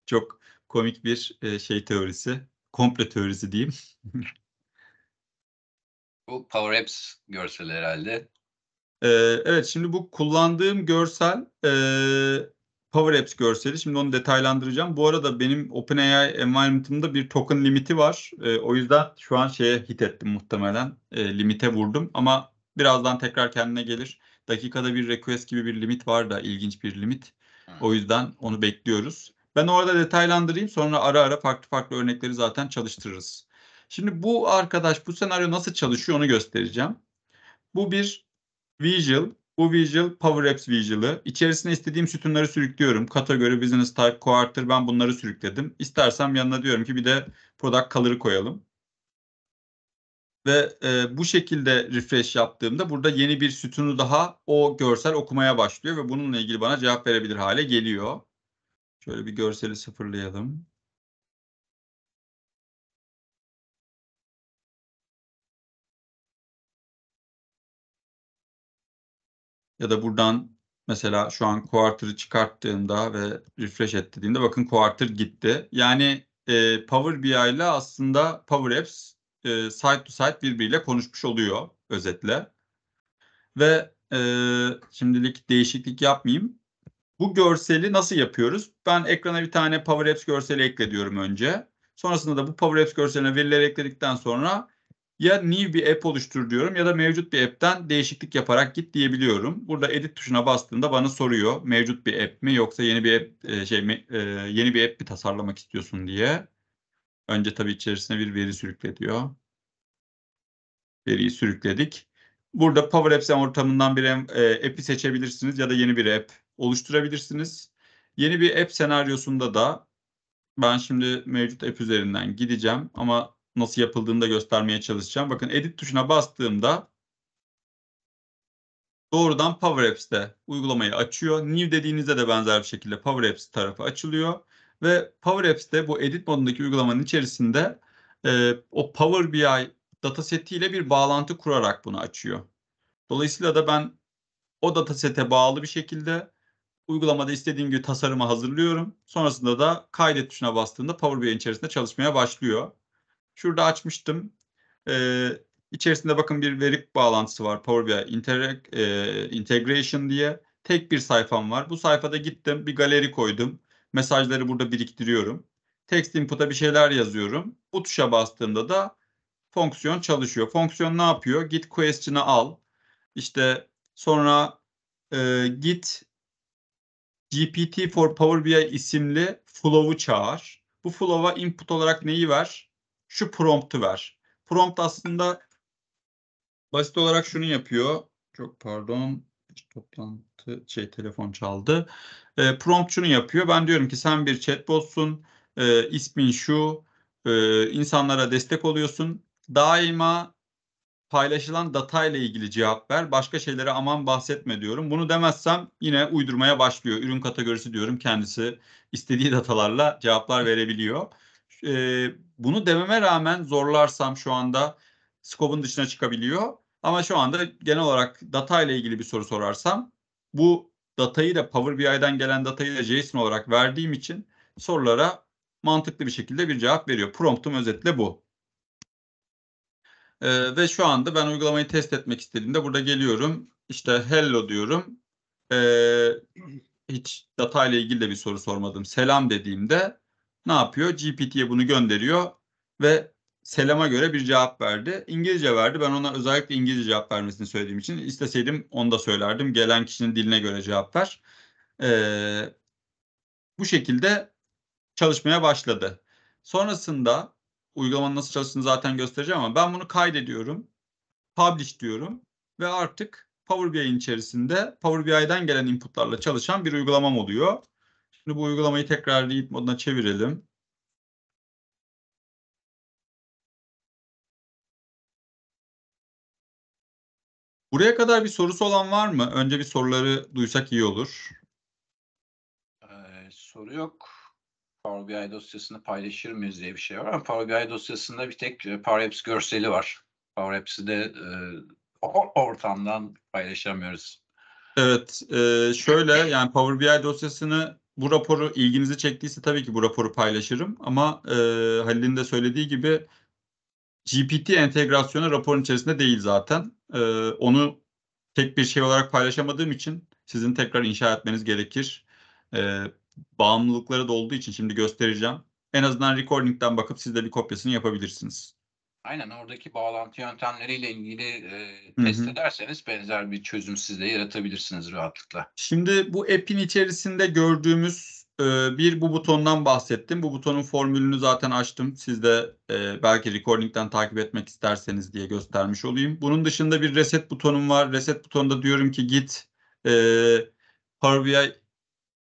Çok komik bir e, şey teorisi. Komple teorisi diyeyim. bu Power Apps görseli herhalde. Ee, evet şimdi bu kullandığım görsel e, Power Apps görseli. Şimdi onu detaylandıracağım. Bu arada benim OpenAI environment'ımda bir token limiti var. E, o yüzden şu an şeye hit ettim muhtemelen. E, limite vurdum ama birazdan tekrar kendine gelir. Dakikada bir request gibi bir limit var da ilginç bir limit. Hmm. O yüzden onu bekliyoruz. Ben orada detaylandırayım sonra ara ara farklı farklı örnekleri zaten çalıştırırız. Şimdi bu arkadaş bu senaryo nasıl çalışıyor onu göstereceğim. Bu bir visual bu visual Power Apps visual'ı. İçerisine istediğim sütunları sürüklüyorum. Kategori, business type, quarter ben bunları sürükledim. İstersem yanına diyorum ki bir de product color'ı koyalım. Ve e, bu şekilde refresh yaptığımda burada yeni bir sütunu daha o görsel okumaya başlıyor ve bununla ilgili bana cevap verebilir hale geliyor. Şöyle bir görseli sıfırlayalım. ya da buradan mesela şu an quarter'ı çıkarttığımda ve refresh et bakın quarter gitti. Yani e, Power BI ile aslında Power Apps e, site to site birbiriyle konuşmuş oluyor özetle. Ve e, şimdilik değişiklik yapmayayım. Bu görseli nasıl yapıyoruz? Ben ekrana bir tane Power Apps görseli ekle diyorum önce. Sonrasında da bu Power Apps görseline verileri ekledikten sonra ya new bir app oluştur diyorum ya da mevcut bir app'ten değişiklik yaparak git diyebiliyorum. Burada edit tuşuna bastığında bana soruyor mevcut bir app mi yoksa yeni bir app e, şey e, yeni bir app mi tasarlamak istiyorsun diye. Önce tabii içerisine bir veri sürükle diyor. Veriyi sürükledik. Burada Power Apps ortamından bir e, app'i seçebilirsiniz ya da yeni bir app oluşturabilirsiniz. Yeni bir app senaryosunda da ben şimdi mevcut app üzerinden gideceğim ama nasıl yapıldığını da göstermeye çalışacağım. Bakın edit tuşuna bastığımda doğrudan Power Apps'te uygulamayı açıyor. New dediğinizde de benzer bir şekilde Power Apps tarafı açılıyor. Ve Power Apps'te bu edit modundaki uygulamanın içerisinde e, o Power BI dataseti ile bir bağlantı kurarak bunu açıyor. Dolayısıyla da ben o datasete bağlı bir şekilde uygulamada istediğim gibi tasarımı hazırlıyorum. Sonrasında da kaydet tuşuna bastığında Power BI içerisinde çalışmaya başlıyor. Şurada açmıştım. Ee, içerisinde bakın bir veri bağlantısı var Power BI Interact, e, Integration diye. Tek bir sayfam var. Bu sayfada gittim bir galeri koydum. Mesajları burada biriktiriyorum. Text input'a bir şeyler yazıyorum. Bu tuşa bastığımda da fonksiyon çalışıyor. Fonksiyon ne yapıyor? Git question'ı al. İşte sonra e, git GPT for Power BI isimli flow'u çağır. Bu flow'a input olarak neyi ver? şu prompt'u ver. Prompt aslında basit olarak şunu yapıyor. Çok pardon toplantı şey telefon çaldı. E, prompt şunu yapıyor. Ben diyorum ki sen bir chatbotsun. E, ismin şu. E, insanlara destek oluyorsun. Daima paylaşılan data ile ilgili cevap ver. Başka şeylere aman bahsetme diyorum. Bunu demezsem yine uydurmaya başlıyor. Ürün kategorisi diyorum kendisi istediği datalarla cevaplar verebiliyor e, bunu dememe rağmen zorlarsam şu anda skopun dışına çıkabiliyor. Ama şu anda genel olarak data ile ilgili bir soru sorarsam bu datayı da Power BI'den gelen datayı da JSON olarak verdiğim için sorulara mantıklı bir şekilde bir cevap veriyor. Promptum özetle bu. Ee, ve şu anda ben uygulamayı test etmek istediğimde burada geliyorum. İşte hello diyorum. Ee, hiç data ile ilgili de bir soru sormadım. Selam dediğimde ne yapıyor? GPT'ye bunu gönderiyor ve Selam'a göre bir cevap verdi. İngilizce verdi. Ben ona özellikle İngilizce cevap vermesini söylediğim için isteseydim onu da söylerdim. Gelen kişinin diline göre cevap ver. Ee, bu şekilde çalışmaya başladı. Sonrasında uygulamanın nasıl çalıştığını zaten göstereceğim ama ben bunu kaydediyorum. Publish diyorum ve artık Power BI'nin içerisinde Power BI'den gelen inputlarla çalışan bir uygulamam oluyor. Şimdi bu uygulamayı tekrar read moduna çevirelim. Buraya kadar bir sorusu olan var mı? Önce bir soruları duysak iyi olur. Ee, soru yok. Power BI dosyasını paylaşır mıyız diye bir şey var Power BI dosyasında bir tek e, Power Apps görseli var. Power Apps'i de e, ortamdan paylaşamıyoruz. Evet, e, şöyle yani Power BI dosyasını bu raporu ilginizi çektiyse tabii ki bu raporu paylaşırım. Ama e, Halil'in de söylediği gibi GPT entegrasyonu raporun içerisinde değil zaten. E, onu tek bir şey olarak paylaşamadığım için sizin tekrar inşa etmeniz gerekir. E, bağımlılıkları da olduğu için şimdi göstereceğim. En azından recording'den bakıp siz de bir kopyasını yapabilirsiniz. Aynen oradaki bağlantı yöntemleriyle ilgili e, test ederseniz benzer bir çözüm siz de yaratabilirsiniz rahatlıkla. Şimdi bu app'in içerisinde gördüğümüz e, bir bu butondan bahsettim. Bu butonun formülünü zaten açtım. Siz de e, belki recording'den takip etmek isterseniz diye göstermiş olayım. Bunun dışında bir reset butonum var. Reset butonunda diyorum ki git e, Power BI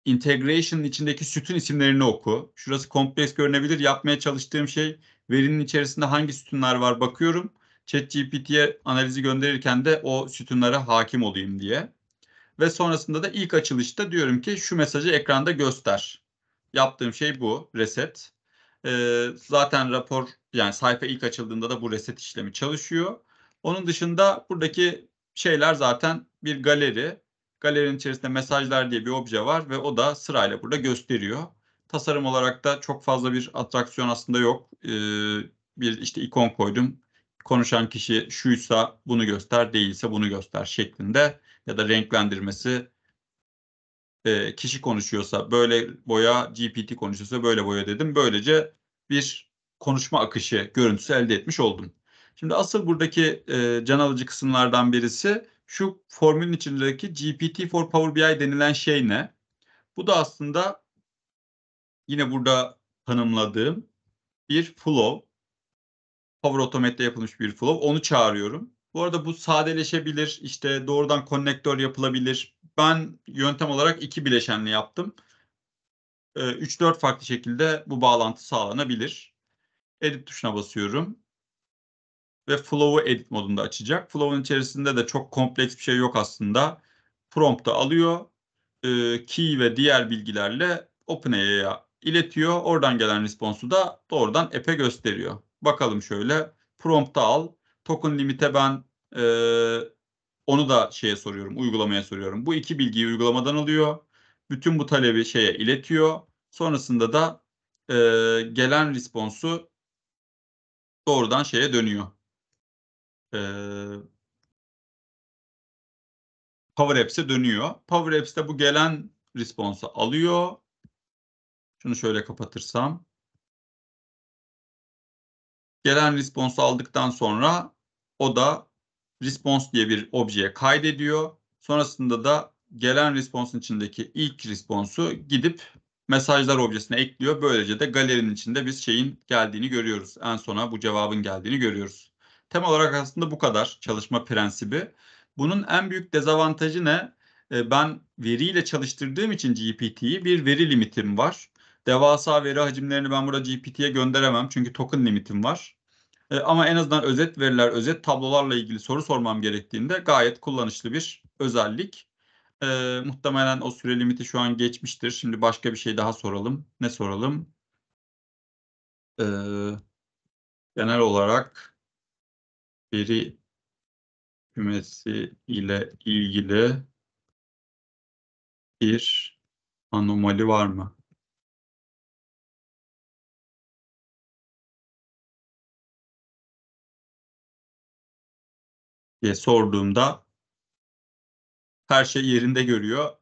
integration'ın içindeki sütun isimlerini oku. Şurası kompleks görünebilir. Yapmaya çalıştığım şey verinin içerisinde hangi sütunlar var bakıyorum. ChatGPT'ye analizi gönderirken de o sütunlara hakim olayım diye. Ve sonrasında da ilk açılışta diyorum ki şu mesajı ekranda göster. Yaptığım şey bu reset. Ee, zaten rapor yani sayfa ilk açıldığında da bu reset işlemi çalışıyor. Onun dışında buradaki şeyler zaten bir galeri. Galerinin içerisinde mesajlar diye bir obje var ve o da sırayla burada gösteriyor tasarım olarak da çok fazla bir atraksiyon aslında yok. E, bir işte ikon koydum. Konuşan kişi şuysa bunu göster, değilse bunu göster şeklinde ya da renklendirmesi e, kişi konuşuyorsa böyle boya, GPT konuşuyorsa böyle boya dedim. Böylece bir konuşma akışı görüntüsü elde etmiş oldum. Şimdi asıl buradaki e, can alıcı kısımlardan birisi şu formülün içindeki GPT for Power BI denilen şey ne? Bu da aslında yine burada tanımladığım bir flow. Power Automate'de yapılmış bir flow. Onu çağırıyorum. Bu arada bu sadeleşebilir. İşte doğrudan konnektör yapılabilir. Ben yöntem olarak iki bileşenle yaptım. 3-4 ee, farklı şekilde bu bağlantı sağlanabilir. Edit tuşuna basıyorum. Ve Flow'u edit modunda açacak. Flow'un içerisinde de çok kompleks bir şey yok aslında. Prompt'u alıyor. Ee, key ve diğer bilgilerle OpenAI'ya iletiyor. Oradan gelen responsu da doğrudan epe gösteriyor. Bakalım şöyle prompt'a al. Token limite ben e, onu da şeye soruyorum, uygulamaya soruyorum. Bu iki bilgiyi uygulamadan alıyor. Bütün bu talebi şeye iletiyor. Sonrasında da e, gelen responsu doğrudan şeye dönüyor. E, Power Apps'e dönüyor. Power Apps'te bu gelen responsu alıyor şunu şöyle kapatırsam. Gelen response aldıktan sonra o da response diye bir objeye kaydediyor. Sonrasında da gelen response'un içindeki ilk response'u gidip mesajlar objesine ekliyor. Böylece de galerinin içinde biz şeyin geldiğini görüyoruz. En sona bu cevabın geldiğini görüyoruz. Tem olarak aslında bu kadar çalışma prensibi. Bunun en büyük dezavantajı ne? E, ben veriyle çalıştırdığım için GPT'yi bir veri limitim var. Devasa veri hacimlerini ben burada GPT'ye gönderemem çünkü token limitim var. E, ama en azından özet veriler, özet tablolarla ilgili soru sormam gerektiğinde gayet kullanışlı bir özellik. E, muhtemelen o süre limiti şu an geçmiştir. Şimdi başka bir şey daha soralım. Ne soralım? E, genel olarak veri kümesi ile ilgili bir anomali var mı? diye sorduğumda her şey yerinde görüyor.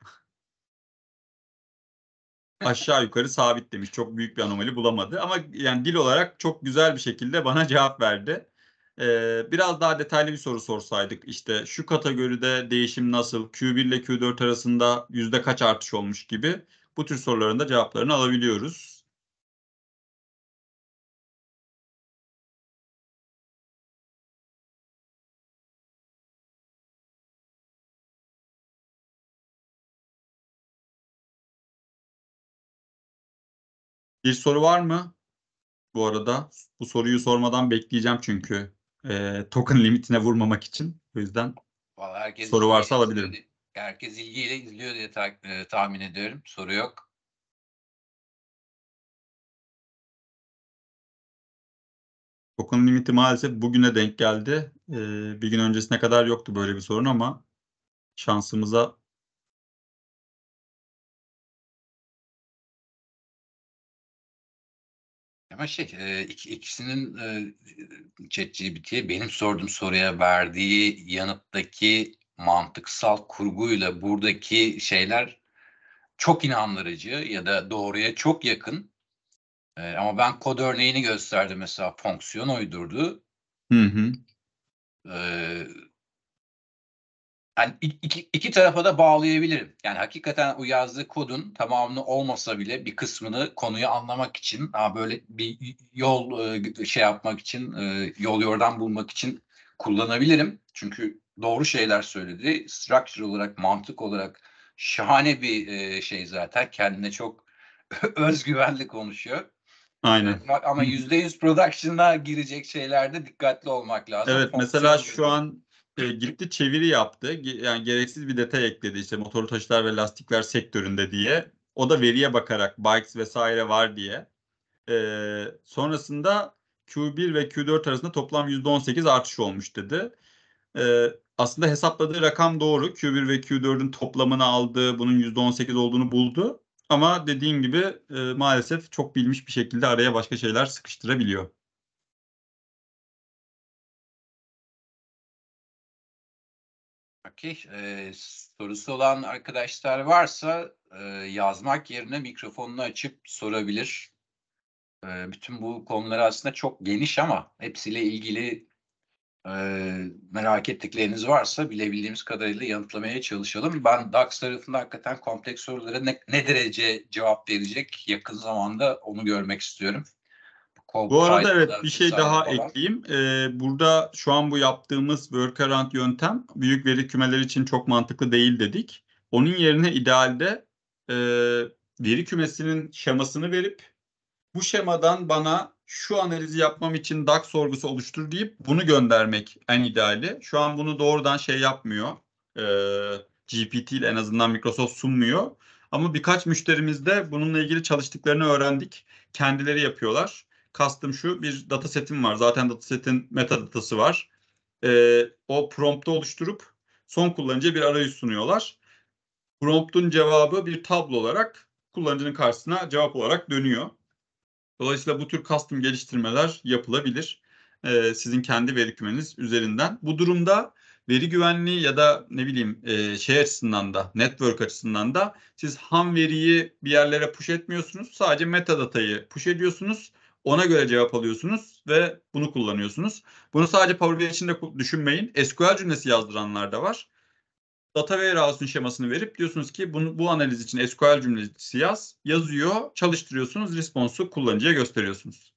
Aşağı yukarı sabit demiş. Çok büyük bir anomali bulamadı. Ama yani dil olarak çok güzel bir şekilde bana cevap verdi. Ee, biraz daha detaylı bir soru sorsaydık işte şu kategoride değişim nasıl, Q1 ile Q4 arasında yüzde kaç artış olmuş gibi bu tür soruların da cevaplarını alabiliyoruz. Bir soru var mı? Bu arada bu soruyu sormadan bekleyeceğim çünkü e, token limitine vurmamak için. O yüzden Vallahi herkes soru varsa izliyor, alabilirim. herkes ilgiyle izliyor diye ta, e, tahmin ediyorum. Soru yok. Token limiti maalesef bugüne denk geldi. E, bir gün öncesine kadar yoktu böyle bir sorun ama şansımıza Ama şey e, ik, ikisinin e, ChatGPT'ye benim sorduğum soruya verdiği yanıttaki mantıksal kurguyla buradaki şeyler çok inandırıcı ya da doğruya çok yakın. E, ama ben kod örneğini gösterdim mesela fonksiyon uydurdu. Hı hı. E, yani iki, iki tarafa da bağlayabilirim. Yani hakikaten o yazdığı kodun tamamını olmasa bile bir kısmını konuyu anlamak için, ha böyle bir yol e, şey yapmak için, e, yol yordan bulmak için kullanabilirim. Çünkü doğru şeyler söyledi. Structure olarak, mantık olarak şahane bir e, şey zaten. Kendine çok özgüvenli konuşuyor. Aynen. Ama %100 production'a girecek şeylerde dikkatli olmak lazım. Evet, mesela şu an e, girip de çeviri yaptı. Yani gereksiz bir detay ekledi işte motorlu taşıtlar ve lastikler sektöründe diye. O da veriye bakarak bikes vesaire var diye. E, sonrasında Q1 ve Q4 arasında toplam %18 artış olmuş dedi. E, aslında hesapladığı rakam doğru. Q1 ve Q4'ün toplamını aldı. Bunun %18 olduğunu buldu. Ama dediğim gibi e, maalesef çok bilmiş bir şekilde araya başka şeyler sıkıştırabiliyor. belki. E, sorusu olan arkadaşlar varsa e, yazmak yerine mikrofonunu açıp sorabilir. E, bütün bu konular aslında çok geniş ama hepsiyle ilgili e, merak ettikleriniz varsa bilebildiğimiz kadarıyla yanıtlamaya çalışalım. Ben DAX tarafında hakikaten kompleks sorulara ne, ne derece cevap verecek yakın zamanda onu görmek istiyorum. Kol, bu arada evet bir şey daha falan. ekleyeyim. Ee, burada şu an bu yaptığımız workaround yöntem büyük veri kümeleri için çok mantıklı değil dedik. Onun yerine idealde e, veri kümesinin şemasını verip bu şemadan bana şu analizi yapmam için DAX sorgusu oluştur deyip bunu göndermek en ideali. Şu an bunu doğrudan şey yapmıyor. E, GPT ile en azından Microsoft sunmuyor. Ama birkaç müşterimizde bununla ilgili çalıştıklarını öğrendik. Kendileri yapıyorlar. Kastım şu bir datasetim var. Zaten datasetin metadatası var. E, o promptu oluşturup son kullanıcıya bir arayüz sunuyorlar. Promptun cevabı bir tablo olarak kullanıcının karşısına cevap olarak dönüyor. Dolayısıyla bu tür custom geliştirmeler yapılabilir. E, sizin kendi veri kümeniz üzerinden. Bu durumda veri güvenliği ya da ne bileyim e, şey açısından da network açısından da siz ham veriyi bir yerlere push etmiyorsunuz. Sadece metadatayı push ediyorsunuz. Ona göre cevap alıyorsunuz ve bunu kullanıyorsunuz. Bunu sadece Power BI için de düşünmeyin. SQL cümlesi yazdıranlar da var. Data warehouse'un şemasını verip diyorsunuz ki bunu, bu analiz için SQL cümlesi yaz. Yazıyor, çalıştırıyorsunuz, response'u kullanıcıya gösteriyorsunuz.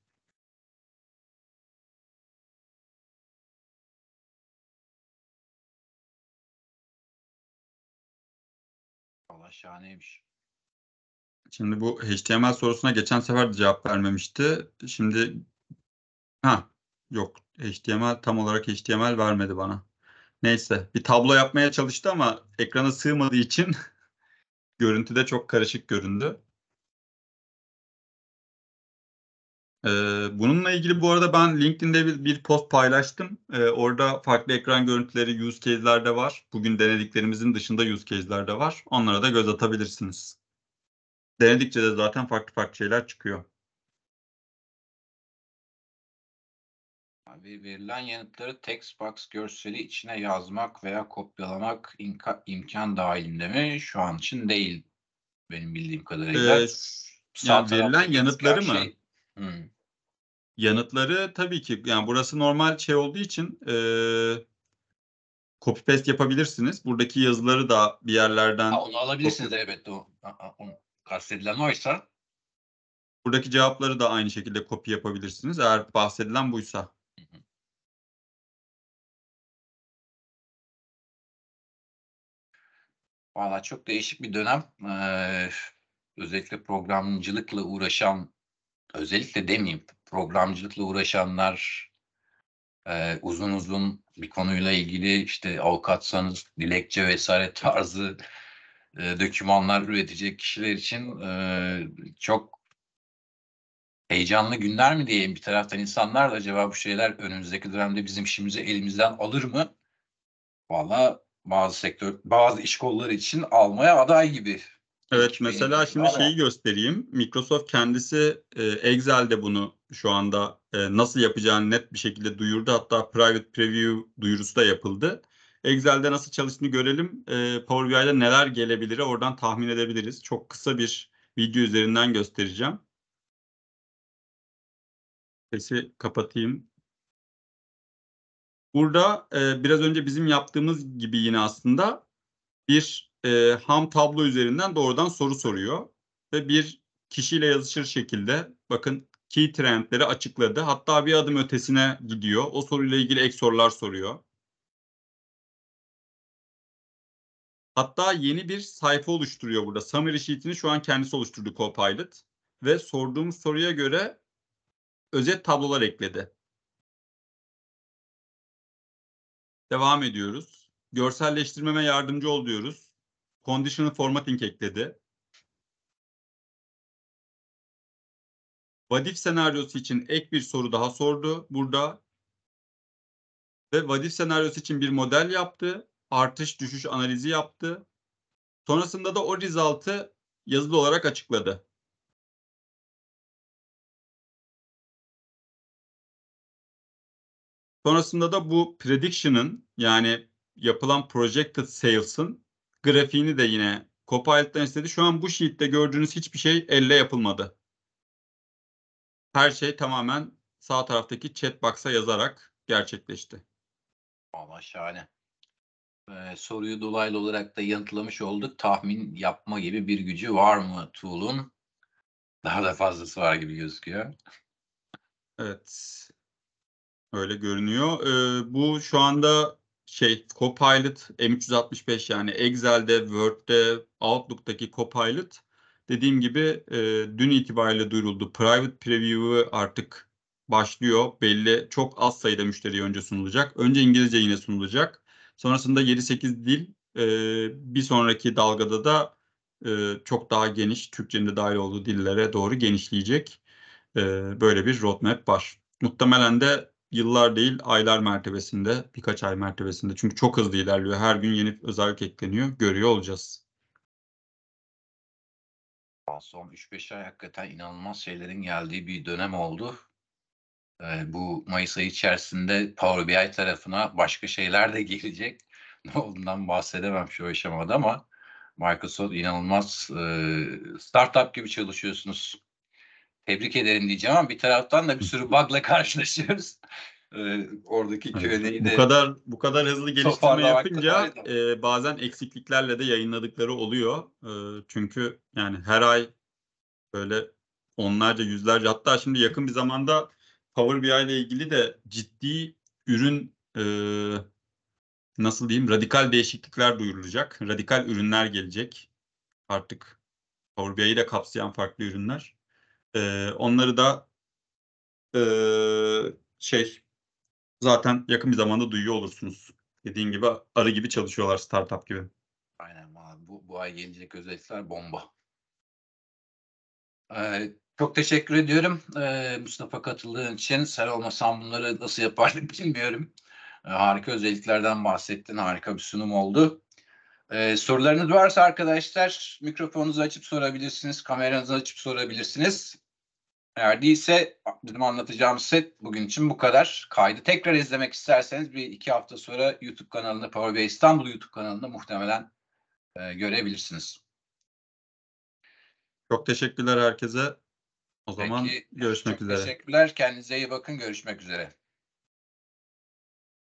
Allah şahaneymiş. Şimdi bu HTML sorusuna geçen sefer de cevap vermemişti. Şimdi ha yok HTML tam olarak HTML vermedi bana. Neyse bir tablo yapmaya çalıştı ama ekrana sığmadığı için görüntüde çok karışık göründü. Ee, bununla ilgili bu arada ben LinkedIn'de bir, bir post paylaştım. Ee, orada farklı ekran görüntüleri use case'lerde var. Bugün denediklerimizin dışında use case'lerde var. Onlara da göz atabilirsiniz denedikçe de zaten farklı farklı şeyler çıkıyor. Abi verilen yanıtları textbox görseli içine yazmak veya kopyalamak imka, imkan dahilinde mi? Şu an için değil benim bildiğim kadarıyla. Ee, yani verilen yanıtları mı? Şey, hmm. Yanıtları tabii ki yani burası normal şey olduğu için e, copy paste yapabilirsiniz. Buradaki yazıları da bir yerlerden ha, onu alabilirsiniz copy... elbette o. Onu kastedilen oysa buradaki cevapları da aynı şekilde kopya yapabilirsiniz eğer bahsedilen buysa. Valla çok değişik bir dönem. Ee, özellikle programcılıkla uğraşan, özellikle demeyeyim programcılıkla uğraşanlar e, uzun uzun bir konuyla ilgili işte avukatsanız dilekçe vesaire tarzı e, dokümanlar üretecek kişiler için e, çok heyecanlı günler mi diyeyim bir taraftan insanlar da acaba bu şeyler önümüzdeki dönemde bizim işimizi elimizden alır mı? Valla bazı sektör, bazı iş kolları için almaya aday gibi. Evet Hiç mesela şimdi ama. şeyi göstereyim. Microsoft kendisi e, Excel'de bunu şu anda e, nasıl yapacağını net bir şekilde duyurdu. Hatta private preview duyurusu da yapıldı. Excel'de nasıl çalıştığını görelim. E, Power BI'de neler gelebilir oradan tahmin edebiliriz. Çok kısa bir video üzerinden göstereceğim. Sesi kapatayım. Burada e, biraz önce bizim yaptığımız gibi yine aslında bir e, ham tablo üzerinden doğrudan soru soruyor. Ve bir kişiyle yazışır şekilde bakın key trendleri açıkladı. Hatta bir adım ötesine gidiyor. O soruyla ilgili ek sorular soruyor. Hatta yeni bir sayfa oluşturuyor burada. Summary sheet'ini şu an kendisi oluşturdu Copilot. Ve sorduğum soruya göre özet tablolar ekledi. Devam ediyoruz. Görselleştirmeme yardımcı ol diyoruz. Conditional formatting ekledi. Vadif senaryosu için ek bir soru daha sordu burada. Ve vadif senaryosu için bir model yaptı artış düşüş analizi yaptı. Sonrasında da o result'ı yazılı olarak açıkladı. Sonrasında da bu prediction'ın yani yapılan projected sales'ın grafiğini de yine Copilot'tan istedi. Şu an bu sheet'te gördüğünüz hiçbir şey elle yapılmadı. Her şey tamamen sağ taraftaki chat box'a yazarak gerçekleşti. Valla şahane e, soruyu dolaylı olarak da yanıtlamış olduk. Tahmin yapma gibi bir gücü var mı Tool'un Daha da fazlası var gibi gözüküyor. Evet. Öyle görünüyor. Ee, bu şu anda şey Copilot M365 yani Excel'de, Word'de, Outlook'taki Copilot dediğim gibi e, dün itibariyle duyuruldu. Private Preview'u artık başlıyor. Belli çok az sayıda müşteriye önce sunulacak. Önce İngilizce yine sunulacak. Sonrasında 7-8 dil e, bir sonraki dalgada da e, çok daha geniş Türkçenin de dahil olduğu dillere doğru genişleyecek e, böyle bir roadmap var. Muhtemelen de yıllar değil aylar mertebesinde birkaç ay mertebesinde çünkü çok hızlı ilerliyor her gün yeni özellik ekleniyor görüyor olacağız. Son 3-5 ay hakikaten inanılmaz şeylerin geldiği bir dönem oldu e, bu Mayıs ayı içerisinde Power BI tarafına başka şeyler de gelecek. Ne olduğundan bahsedemem şu aşamada ama Microsoft inanılmaz e, startup gibi çalışıyorsunuz. Tebrik ederim diyeceğim ama bir taraftan da bir sürü bug'la karşılaşıyoruz. E, oradaki evet. de bu kadar bu kadar hızlı geliştirme yapınca e, bazen eksikliklerle de yayınladıkları oluyor. E, çünkü yani her ay böyle onlarca yüzlerce hatta şimdi yakın bir zamanda Power BI ile ilgili de ciddi ürün e, nasıl diyeyim radikal değişiklikler duyurulacak. Radikal ürünler gelecek. Artık Power BI'yi de kapsayan farklı ürünler. E, onları da e, şey zaten yakın bir zamanda duyuyor olursunuz. Dediğin gibi arı gibi çalışıyorlar startup gibi. Aynen abi bu, bu ay gelecek özellikler bomba. Evet. Çok teşekkür ediyorum ee, Mustafa katıldığın için. Sen olmasan bunları nasıl yapardım bilmiyorum. Ee, harika özelliklerden bahsettin. Harika bir sunum oldu. Ee, sorularınız varsa arkadaşlar mikrofonunuzu açıp sorabilirsiniz. Kameranızı açıp sorabilirsiniz. Eğer değilse bizim anlatacağım set bugün için bu kadar. Kaydı tekrar izlemek isterseniz bir iki hafta sonra YouTube kanalında Power BI İstanbul YouTube kanalında muhtemelen e, görebilirsiniz. Çok teşekkürler herkese. O Peki, zaman görüşmek üzere. Teşekkürler. Kendinize iyi bakın. Görüşmek üzere.